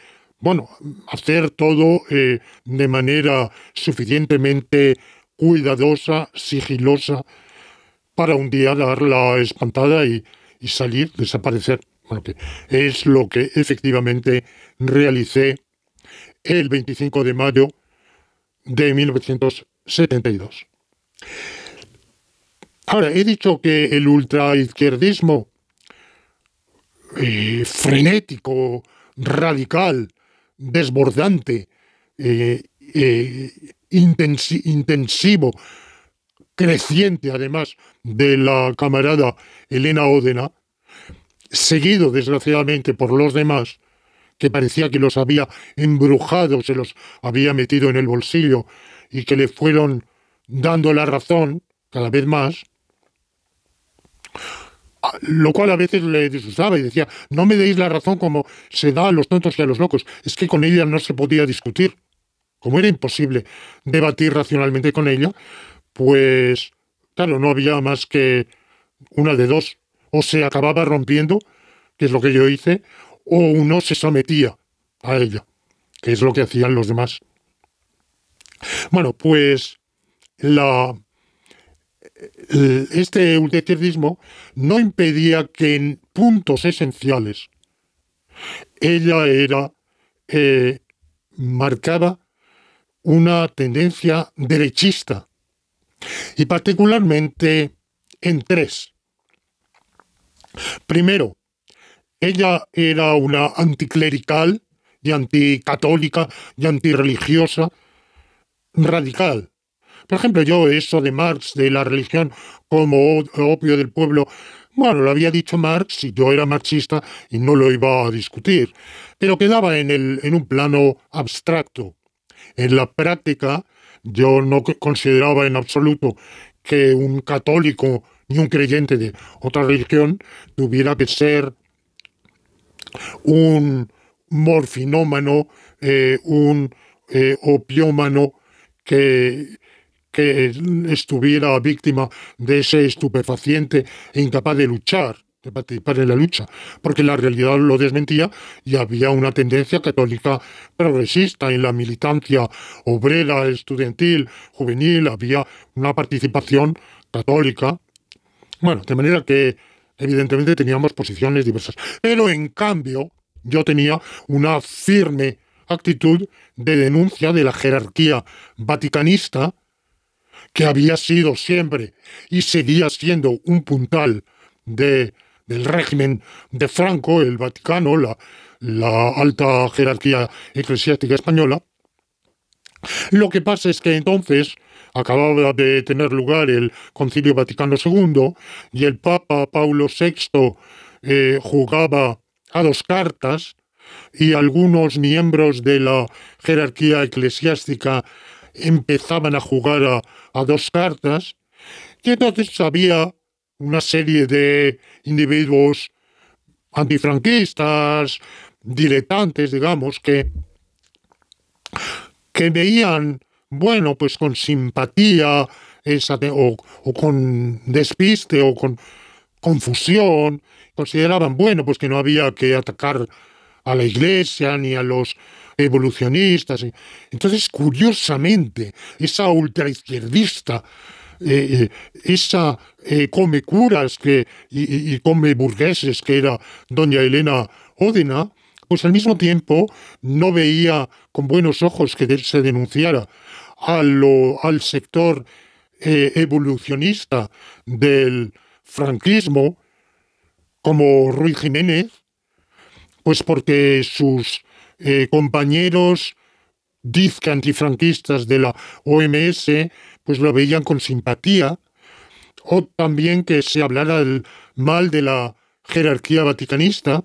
bueno, hacer todo eh, de manera suficientemente cuidadosa, sigilosa, para un día dar la espantada y, salir, desaparecer. Bueno, que es lo que efectivamente realicé el 25 de mayo de 1972. Ahora, he dicho que el ultraizquierdismo eh, frenético, radical, desbordante, eh, eh, intensivo, creciente además de la camarada Elena Ódena, seguido desgraciadamente por los demás, que parecía que los había embrujado, se los había metido en el bolsillo y que le fueron dando la razón cada vez más, Ah, lo cual a veces le disgustaba y decía, no me deis la razón como se da a los tontos y a los locos, es que con ella no se podía discutir. Como era imposible debatir racionalmente con ella, pues claro, no había más que una de dos, o se acababa rompiendo, que es lo que yo hice, o uno se sometía a ella, que es lo que hacían los demás. Bueno, pues la eh, este eutecerdismo no impedía que en puntos esenciales ella era eh, marcaba una tendencia derechista y particularmente en tres. Primero, ella era una anticlerical y anticatólica y antirreligiosa radical. Por ejemplo, yo eso de Marx, de la religión como opio del pueblo, bueno, lo había dicho Marx y yo era marxista y no lo iba a discutir, pero quedaba en, el, en un plano abstracto. En la práctica, yo no consideraba en absoluto que un católico ni un creyente de otra religión tuviera que ser un morfinómano, eh, un eh, opiómano que que estuviera víctima de ese estupefaciente e incapaz de luchar, de participar en la lucha, porque la realidad lo desmentía y había una tendencia católica progresista en la militancia obrera, estudiantil, juvenil, había una participación católica. Bueno, de manera que evidentemente teníamos posiciones diversas, pero en cambio yo tenía una firme actitud de denuncia de la jerarquía vaticanista, que había sido siempre y seguía siendo un puntal de, del régimen de Franco, el Vaticano, la, la alta jerarquía eclesiástica española. Lo que pasa es que entonces acababa de tener lugar el Concilio Vaticano II y el Papa Paulo VI eh, jugaba a dos cartas y algunos miembros de la jerarquía eclesiástica empezaban a jugar a, a dos cartas, y entonces había una serie de individuos antifranquistas, diletantes, digamos, que, que veían, bueno, pues con simpatía esa, o, o con despiste o con confusión, consideraban, bueno, pues que no había que atacar a la iglesia ni a los evolucionistas. Entonces, curiosamente, esa ultraizquierdista, eh, eh, esa eh, come curas que, y, come burgueses que era doña Elena Ódena, pues al mismo tiempo no veía con buenos ojos que se denunciara al sector evolucionista del franquismo, como Ruiz Jiménez, pues porque sus eh, compañeros dizca antifranquistas de la OMS, pues lo veían con simpatía, o también que se hablara el mal de la jerarquía vaticanista.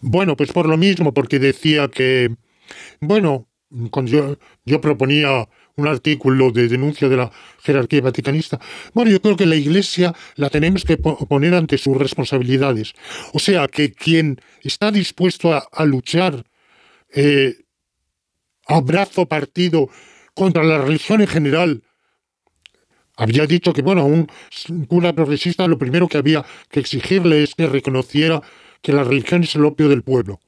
Bueno, pues por lo mismo, porque decía que, bueno, cuando yo proponía un artículo de denuncia de la jerarquía vaticanista. Bueno, yo creo que la Iglesia la tenemos que poner ante sus responsabilidades. O sea, que quien está dispuesto a, luchar eh, a brazo partido contra la religión en general, había dicho que, bueno, un cura progresista lo primero que había que exigirle es que reconociera que la religión es el opio del pueblo.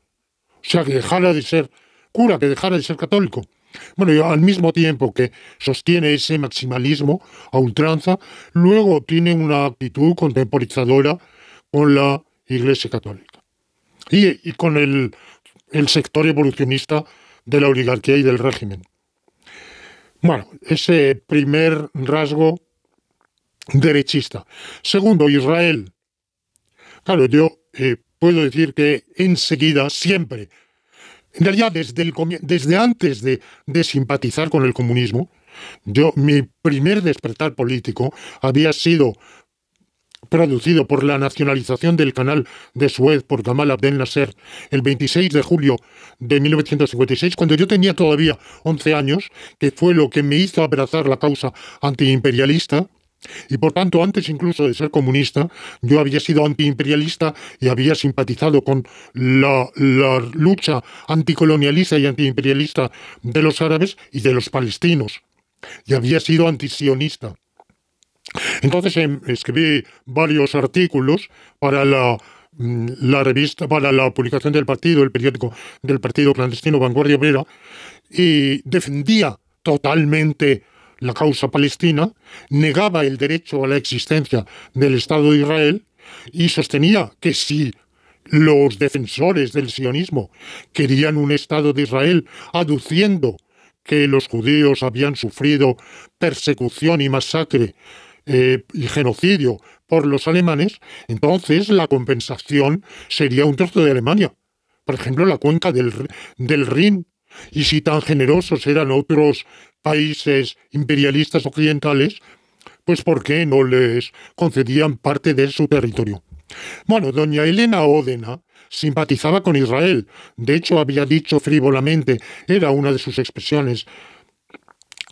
O sea, que dejara de ser cura, que dejara de ser católico. Bueno, y al mismo tiempo que sostiene ese maximalismo a ultranza, luego tiene una actitud contemporizadora con la Iglesia Católica y, con el, sector evolucionista de la oligarquía y del régimen. Bueno, ese primer rasgo derechista. Segundo, Israel. Claro, yo eh, puedo decir que enseguida, siempre, en realidad desde, desde antes de, simpatizar con el comunismo, yo, mi primer despertar político había sido producido por la nacionalización del canal de Suez por Gamal Abdel Nasser el 26 de julio de 1956, cuando yo tenía todavía 11 años, que fue lo que me hizo abrazar la causa antiimperialista, y por tanto, antes incluso de ser comunista, yo había sido antiimperialista y había simpatizado con la, lucha anticolonialista y antiimperialista de los árabes y de los palestinos. Y había sido antisionista. Entonces em, escribí varios artículos para la, mm, la revista, para la publicación del partido, el periódico del partido clandestino Vanguardia Obrera, y defendía totalmente la causa palestina, negaba el derecho a la existencia del Estado de Israel y sostenía que si los defensores del sionismo querían un Estado de Israel aduciendo que los judíos habían sufrido persecución y masacre eh, y genocidio por los alemanes, entonces la compensación sería un trato de Alemania. Por ejemplo, la cuenca del, del Rin y si tan generosos eran otros países imperialistas occidentales, pues ¿por qué no les concedían parte de su territorio? Bueno, doña Elena Ódena simpatizaba con Israel, de hecho había dicho frívolamente, era una de sus expresiones,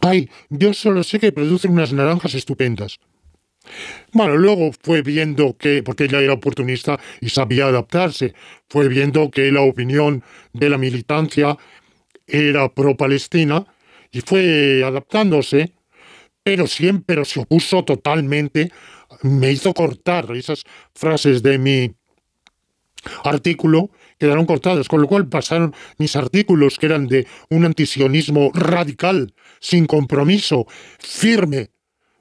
ay, yo solo sé que producen unas naranjas estupendas. Bueno, luego fue viendo que, porque ella era oportunista y sabía adaptarse, fue viendo que la opinión de la militancia era pro-Palestina y fue adaptándose, pero siempre se opuso totalmente, me hizo cortar esas frases de mi artículo, quedaron cortadas, con lo cual pasaron mis artículos que eran de un antisionismo radical, sin compromiso, firme,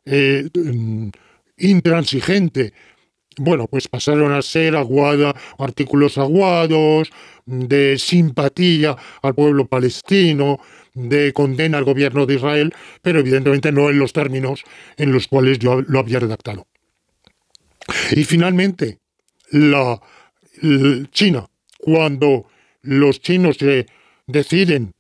eh, mm, intransigente, bueno, pues pasaron a ser aguada, artículos aguados, mm, de simpatía al pueblo palestino, de condena al gobierno de Israel, pero evidentemente no en los términos en los cuales yo lo había redactado. Y finalmente, la, China, cuando los chinos deciden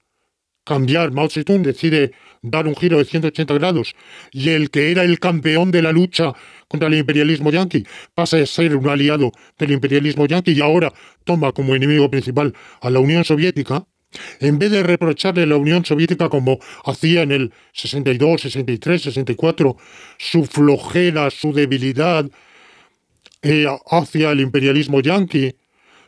cambiar, Mao Zedong decide dar un giro de 180 grados, y el que era el campeón de la lucha contra el imperialismo yanqui, pasa a ser un aliado del imperialismo yanqui y ahora toma como enemigo principal a la Unión Soviética, en vez de reprocharle a la Unión Soviética como hacía en el 62, 63, 64, su flojera, su debilidad eh, hacia el imperialismo yanqui,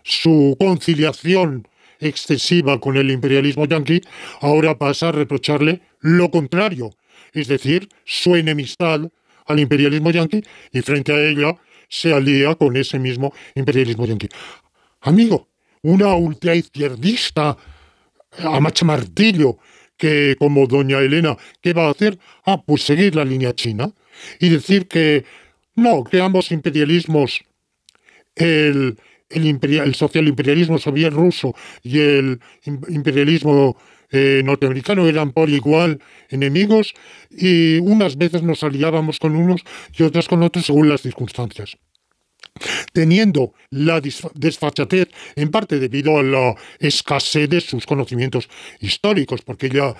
su conciliación excesiva con el imperialismo yanqui, ahora pasa a reprocharle lo contrario, es decir, su enemistad al imperialismo yanqui y frente a ella se alía con ese mismo imperialismo yanqui. Amigo, una ultraizquierdista a Machamartillo martillo que como doña Elena, ¿qué va a hacer? Ah, pues seguir la línea china y decir que no, que ambos imperialismos, el, el, imperial, social imperialismo soviético ruso y el imperialismo eh, norteamericanos eran por igual enemigos y unas veces nos aliábamos con unos y otras con otros según las circunstancias teniendo la desfachatez, en parte debido a la escasez de sus conocimientos históricos, porque ella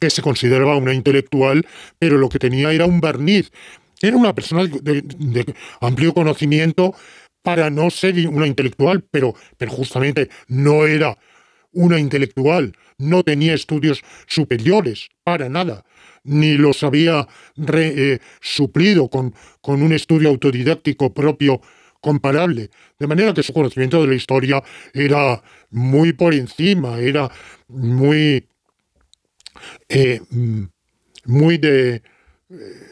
que se consideraba una intelectual, pero lo que tenía era un barniz. Era una persona de, amplio conocimiento para no ser una intelectual, pero, pero justamente no era una intelectual, no tenía estudios superiores, para nada, ni los había eh, suplido con, con un estudio autodidáctico propio comparable. De manera que su conocimiento de la historia era muy por encima, era muy, eh, muy de,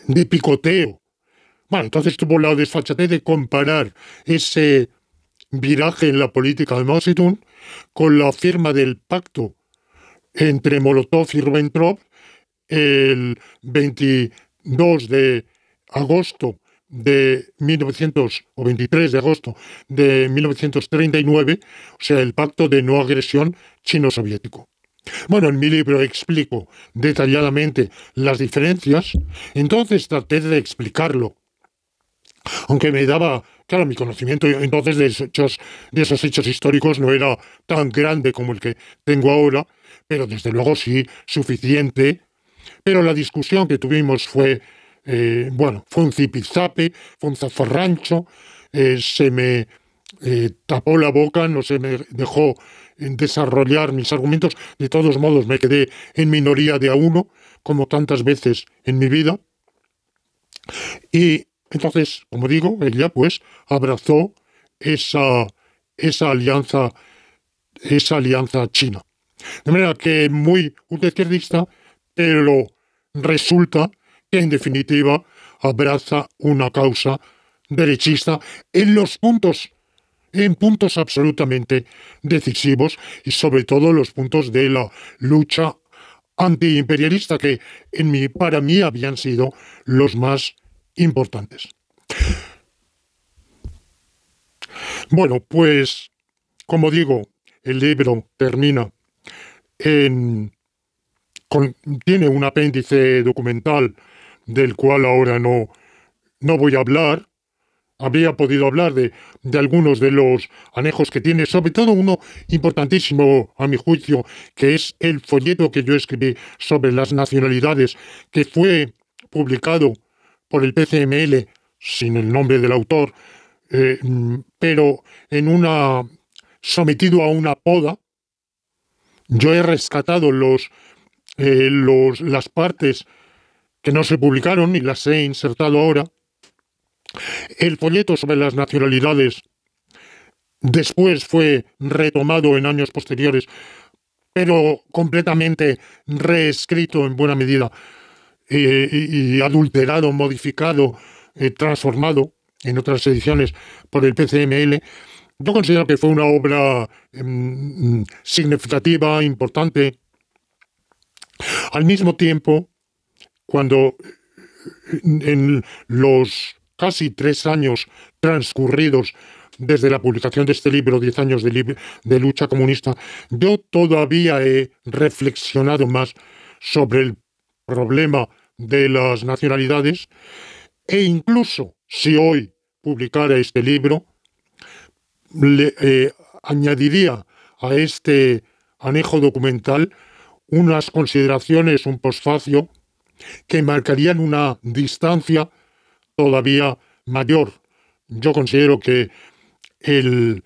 de picoteo. Bueno, entonces tuvo la desfachatez de comparar ese viraje en la política de Mao Zedong con la firma del pacto entre Molotov y Ribbentrop el 22 de agosto de 1900 o 23 de agosto de 1939, o sea, el pacto de no agresión chino-soviético. Bueno, en mi libro explico detalladamente las diferencias, entonces traté de explicarlo, aunque me daba Claro, mi conocimiento entonces de, hechos, de esos hechos históricos no era tan grande como el que tengo ahora, pero desde luego sí suficiente. Pero la discusión que tuvimos fue, eh, bueno, fue un zipizape, fue un zafarrancho, eh, se me eh, tapó la boca, no se me dejó desarrollar mis argumentos. De todos modos, me quedé en minoría de a uno, como tantas veces en mi vida. Y entonces, como digo, ella pues abrazó esa, esa alianza, esa alianza china. De manera que muy ultraizquierdista, pero resulta que en definitiva abraza una causa derechista en los puntos, en puntos absolutamente decisivos y sobre todo los puntos de la lucha antiimperialista que en para mí habían sido los más importantes. Bueno, pues como digo, el libro termina en... tiene un apéndice documental del cual ahora no, no voy a hablar. Habría podido hablar de, de algunos de los anejos que tiene, sobre todo uno importantísimo a mi juicio, que es el folleto que yo escribí sobre las nacionalidades, que fue publicado por el PCML, sin el nombre del autor, eh, pero en una sometido a una poda, yo he rescatado eh, los, las partes que no se publicaron y las he insertado ahora. El folleto sobre las nacionalidades después fue retomado en años posteriores, pero completamente reescrito en buena medida y adulterado, modificado, eh, transformado en otras ediciones por el PCML, yo considero que fue una obra em, significativa, importante. Al mismo tiempo, cuando eh, en los casi tres años transcurridos desde la publicación de este libro, 10 años de lucha comunista, yo todavía he reflexionado más sobre el problema de las nacionalidades, e incluso si hoy publicara este libro, le eh, añadiría a este anejo documental unas consideraciones, un posfacio, que marcarían una distancia todavía mayor. Yo considero que el,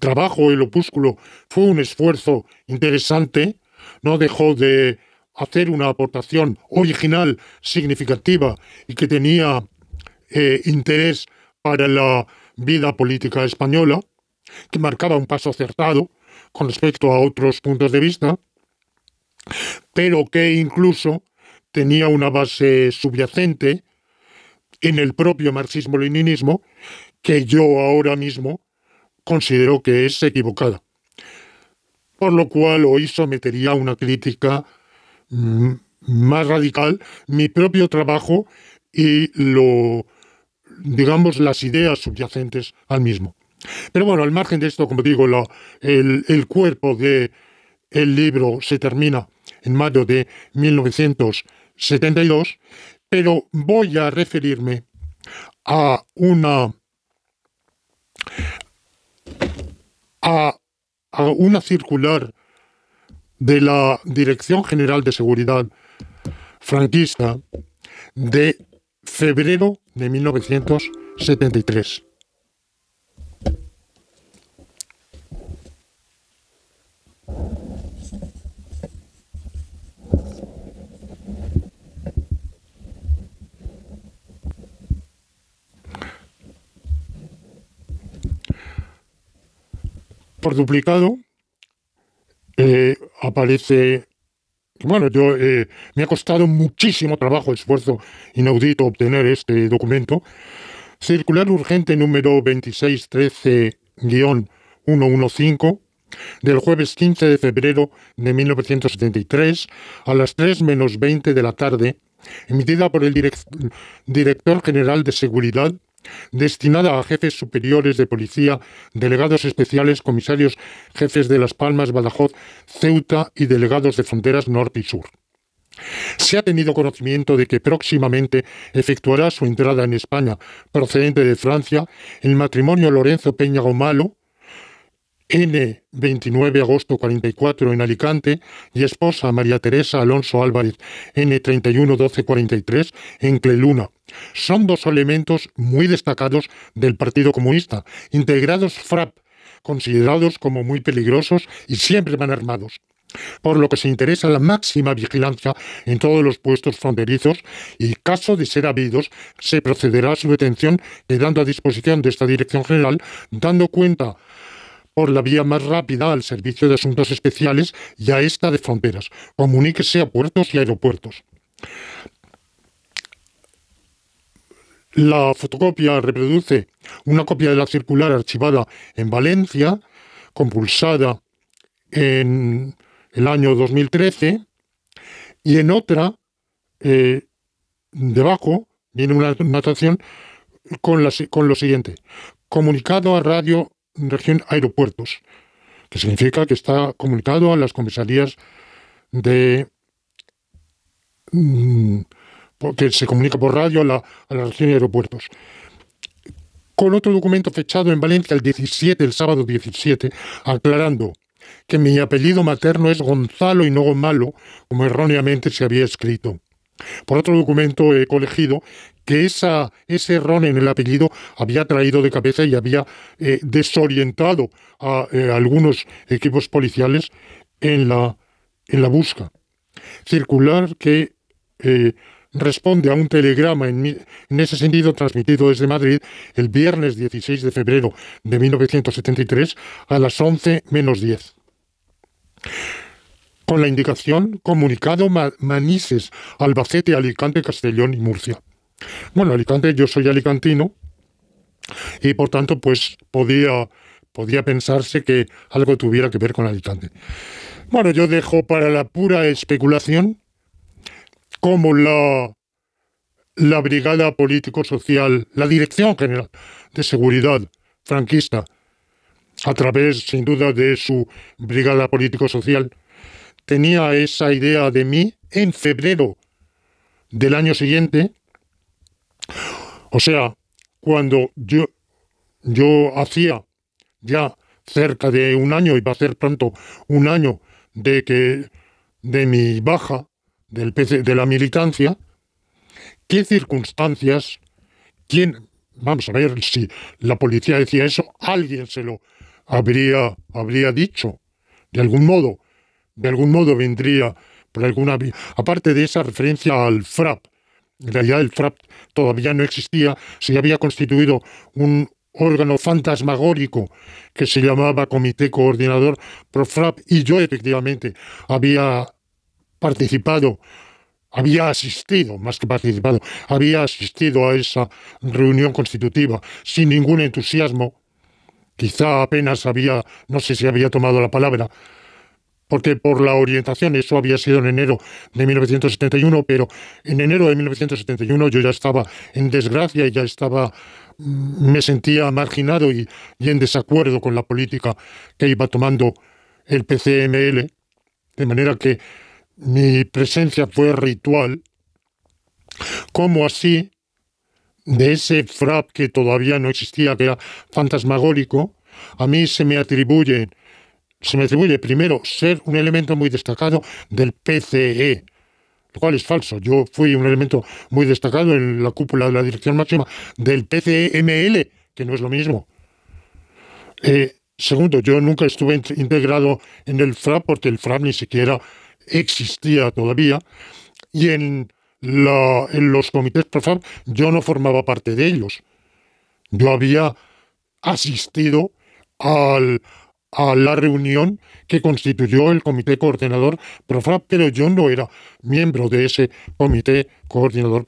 trabajo, el opúsculo, fue un esfuerzo interesante, no dejó de hacer una aportación original, significativa y que tenía eh, interés para la vida política española, que marcaba un paso acertado con respecto a otros puntos de vista, pero que incluso tenía una base subyacente en el propio marxismo-leninismo que yo ahora mismo considero que es equivocada. Por lo cual hoy sometería una crítica más radical mi propio trabajo y lo, digamos, las ideas subyacentes al mismo. Pero bueno, al margen de esto, como digo, el, cuerpo del el libro se termina en mayo de 1972, pero voy a referirme a una a una circular de la Dirección General de Seguridad franquista de febrero de 1973. Por duplicado, eh, aparece... Bueno, yo eh, me ha costado muchísimo trabajo, esfuerzo inaudito obtener este documento. Circular urgente número 2613-115 del jueves 15 de febrero de 1973 a las 3 menos 20 de la tarde, emitida por el director general de Seguridad destinada a jefes superiores de policía, delegados especiales, comisarios jefes de Las Palmas, Badajoz, Ceuta y delegados de fronteras norte y sur. Se ha tenido conocimiento de que próximamente efectuará su entrada en España procedente de Francia el matrimonio Lorenzo Peña Gomalo, N, 29 de agosto 44 en Alicante, y esposa María Teresa Alonso Álvarez, N, 31 12 43 en Cleluna. Son dos elementos muy destacados del Partido Comunista, integrados FRAP, considerados como muy peligrosos y siempre van armados por lo que se interesa la máxima vigilancia en todos los puestos fronterizos y caso de ser habidos se procederá a su detención quedando a disposición de esta Dirección General dando cuenta por la vía más rápida al Servicio de Asuntos Especiales y a esta de Fronteras. Comuníquese a puertos y aeropuertos. La fotocopia reproduce una copia de la circular archivada en Valencia, compulsada en el año 2013, y en otra, eh, debajo, viene una notación con lo siguiente. Comunicado a Radio región aeropuertos, que significa que está comunicado a las comisarías de mm, que se comunica por radio a la, región aeropuertos. Con otro documento fechado en Valencia el 17, el sábado 17, aclarando que mi apellido materno es Gonzalo y no Gomalo, como erróneamente se había escrito por otro documento he eh, colegido que ese error en el apellido había traído de cabeza y había eh, desorientado a, eh, algunos equipos policiales en la, en la busca. Circular que responde a un telegrama en, en, ese sentido transmitido desde Madrid el viernes 16 de febrero de 1973 a las 11 menos 10 con la indicación comunicado Manises, Albacete, Alicante, Castellón y Murcia. Bueno, Alicante, yo soy alicantino y por tanto pues podía, podía pensarse que algo tuviera que ver con Alicante. Bueno, yo dejo para la pura especulación cómo la, la Brigada Político-Social, la Dirección General de Seguridad franquista, a través sin duda de su Brigada Político-Social, tenía esa idea de mí en febrero del año siguiente. O sea, cuando yo, yo hacía ya cerca de un año, y va a ser pronto un año, de que de mi baja del PC, de la militancia, qué circunstancias, quién, vamos a ver si la policía decía eso, alguien se lo habría, habría dicho, de algún modo, de algún modo vendría por alguna Aparte de esa referencia al FRAP, en realidad el FRAP todavía no existía, se había constituido un órgano fantasmagórico que se llamaba Comité Coordinador Pro-FRAP y yo efectivamente había participado, había asistido, más que participado, había asistido a esa reunión constitutiva sin ningún entusiasmo, quizá apenas había, no sé si había tomado la palabra, porque por la orientación, eso había sido en enero de 1971, pero en enero de 1971 yo ya estaba en desgracia y ya estaba, mm, me sentía marginado y, en desacuerdo con la política que iba tomando el PCML, de manera que mi presencia fue ritual, como así de ese FRAP que todavía no existía, que era fantasmagórico, a mí se me atribuyen se me atribuye primero ser un elemento muy destacado del PCE, lo cual es falso. Yo fui un elemento muy destacado en la cúpula de la dirección máxima del PCEML, que no es lo mismo. Eh, segundo, yo nunca estuve integrado en el FRAP porque el FRAP ni siquiera existía todavía. Y en, los comités profan yo no formaba parte de ellos. Yo había asistido al, a la reunión que constituyó el comité coordinador Profab, pero yo no era miembro de ese comité coordinador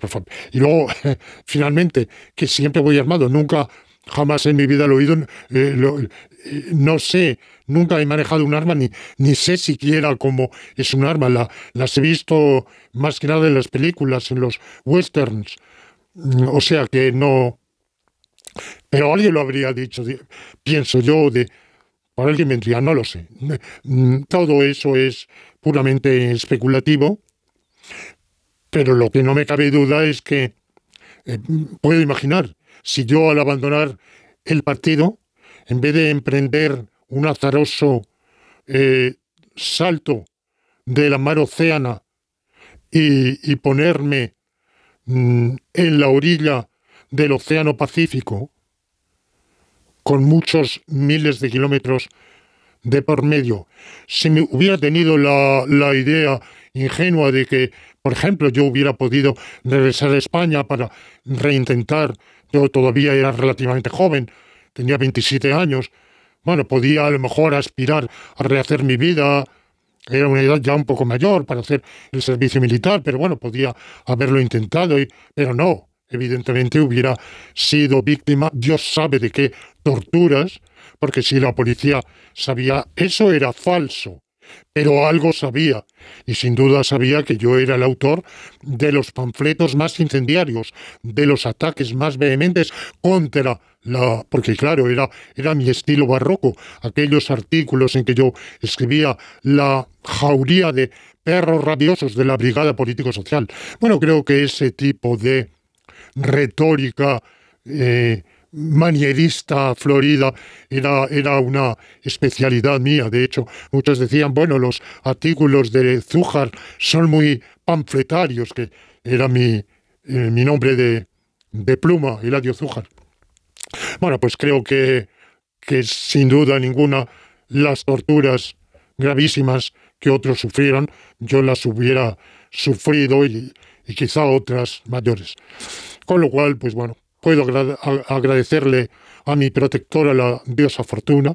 Y luego, finalmente, que siempre voy armado, nunca, jamás en mi vida lo he oído, eh, eh, no sé, nunca he manejado un arma, ni, ni sé siquiera cómo es un arma, la, las he visto más que nada en las películas, en los westerns, o sea que no... Pero alguien lo habría dicho, pienso yo, de, ¿Para alguien vendría, no lo sé. Mm, todo eso es puramente especulativo, pero lo que no me cabe duda es que eh, puedo imaginar, si yo al abandonar el partido, en vez de emprender un azaroso eh, salto de la mar océana y, ponerme mm, en la orilla del Océano Pacífico, con muchos miles de kilómetros de por medio. Si me hubiera tenido la, idea ingenua de que, por ejemplo, yo hubiera podido regresar a España para reintentar, yo todavía era relativamente joven, tenía 27 años, bueno, podía a lo mejor aspirar a rehacer mi vida, era una edad ya un poco mayor para hacer el servicio militar, pero bueno, podía haberlo intentado, pero no, evidentemente hubiera sido víctima, Dios sabe de qué, torturas, porque si la policía sabía, eso era falso, pero algo sabía, y sin duda sabía que yo era el autor de los panfletos más incendiarios, de los ataques más vehementes contra la, porque claro, era, era mi estilo barroco, aquellos artículos en que yo escribía la jauría de perros rabiosos de la Brigada Político-Social. Bueno, creo que ese tipo de retórica eh, manierista florida era, era una especialidad mía. De hecho, muchos decían, bueno, los artículos de Zújar son muy panfletarios, que era mi, eh, mi nombre de, de pluma, Eladio Zújar. Bueno, pues creo que, que sin duda ninguna las torturas gravísimas que otros sufrieron, yo las hubiera sufrido y, y quizá otras mayores. Con lo cual, pues bueno, puedo agradecerle a mi protectora, la diosa Fortuna,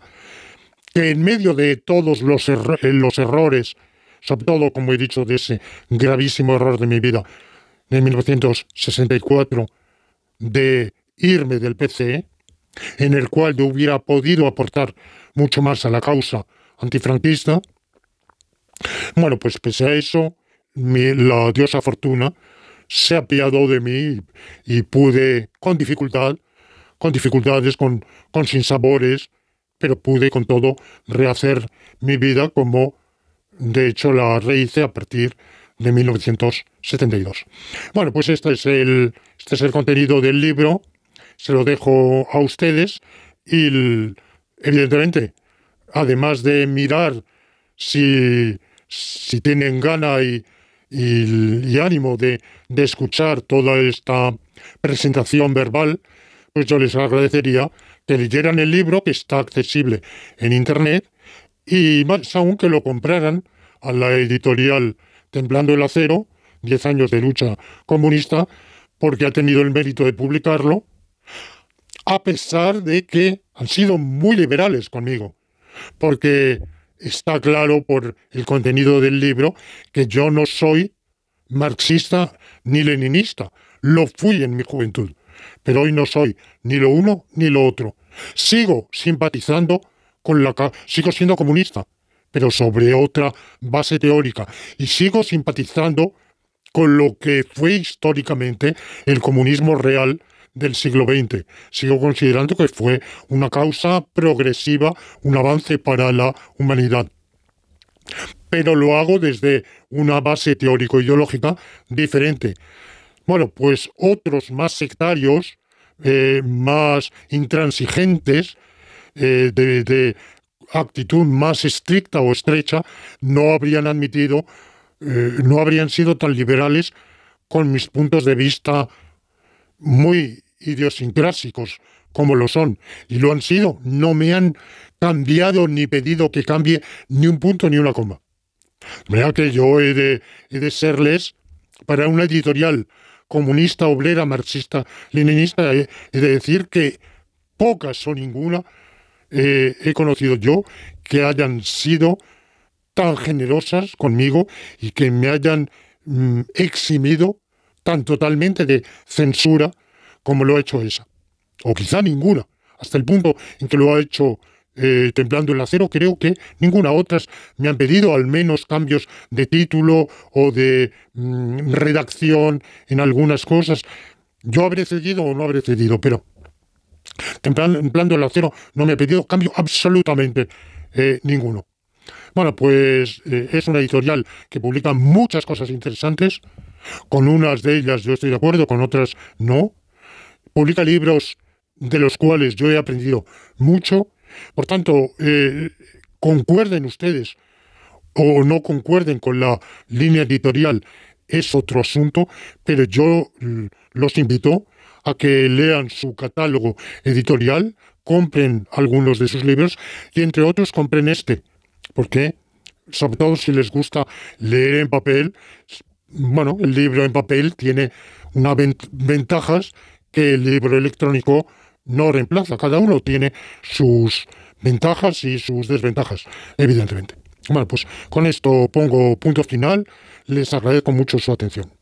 que en medio de todos los, eh, los errores, sobre todo, como he dicho, de ese gravísimo error de mi vida en 1964, de irme del PCE, en el cual yo hubiera podido aportar mucho más a la causa antifranquista, bueno, pues pese a eso, la diosa Fortuna se apiadó de mí y, pude, con dificultad, con dificultades, con, con sinsabores, pero pude con todo rehacer mi vida como de hecho la rehice a partir de 1972. Bueno, pues este es el, este es el contenido del libro, se lo dejo a ustedes y evidentemente, además de mirar si, si tienen gana y, y, ánimo de, escuchar toda esta presentación verbal, pues yo les agradecería que leyeran el libro que está accesible en Internet y más aún que lo compraran a la editorial Temblando el Acero, 10 años de lucha comunista, porque ha tenido el mérito de publicarlo, a pesar de que han sido muy liberales conmigo, porque está claro por el contenido del libro que yo no soy marxista ni leninista. Lo fui en mi juventud, pero hoy no soy ni lo uno ni lo otro. Sigo simpatizando con la... sigo siendo comunista, pero sobre otra base teórica. Y sigo simpatizando con lo que fue históricamente el comunismo real del siglo XX. Sigo considerando que fue una causa progresiva, un avance para la humanidad. Pero lo hago desde una base teórico-ideológica diferente. Bueno, pues otros más sectarios, eh, más intransigentes, eh, de, actitud más estricta o estrecha, no habrían admitido, eh, no habrían sido tan liberales con mis puntos de vista muy idiosincrásicos como lo son, y lo han sido, no me han cambiado ni pedido que cambie ni un punto ni una coma. De manera que yo he de, serles, para una editorial comunista, obrera, marxista, leninista, he, de decir que pocas o ninguna eh, he conocido yo que hayan sido tan generosas conmigo y que me hayan mm, eximido tan totalmente de censura como lo ha hecho esa... O quizá ninguna, hasta el punto en que lo ha hecho eh, templando el acero, creo que ninguna otras me han pedido al menos cambios de título o de mm, redacción en algunas cosas. Yo habré cedido o no habré cedido, pero templando el acero no me ha pedido cambio absolutamente eh, ninguno. Bueno, pues eh, es una editorial que publica muchas cosas interesantes. Con unas de ellas yo estoy de acuerdo, con otras no publica libros de los cuales yo he aprendido mucho. Por tanto, eh, concuerden ustedes o no concuerden con la línea editorial es otro asunto, pero yo mm, los invito a que lean su catálogo editorial, compren algunos de sus libros y entre otros compren este, porque sobre todo si les gusta leer en papel, bueno, el libro en papel tiene unas ventajas el libro electrónico no reemplaza. Cada uno tiene sus ventajas y sus desventajas, evidentemente. Bueno, pues con esto pongo punto final. Les agradezco mucho su atención.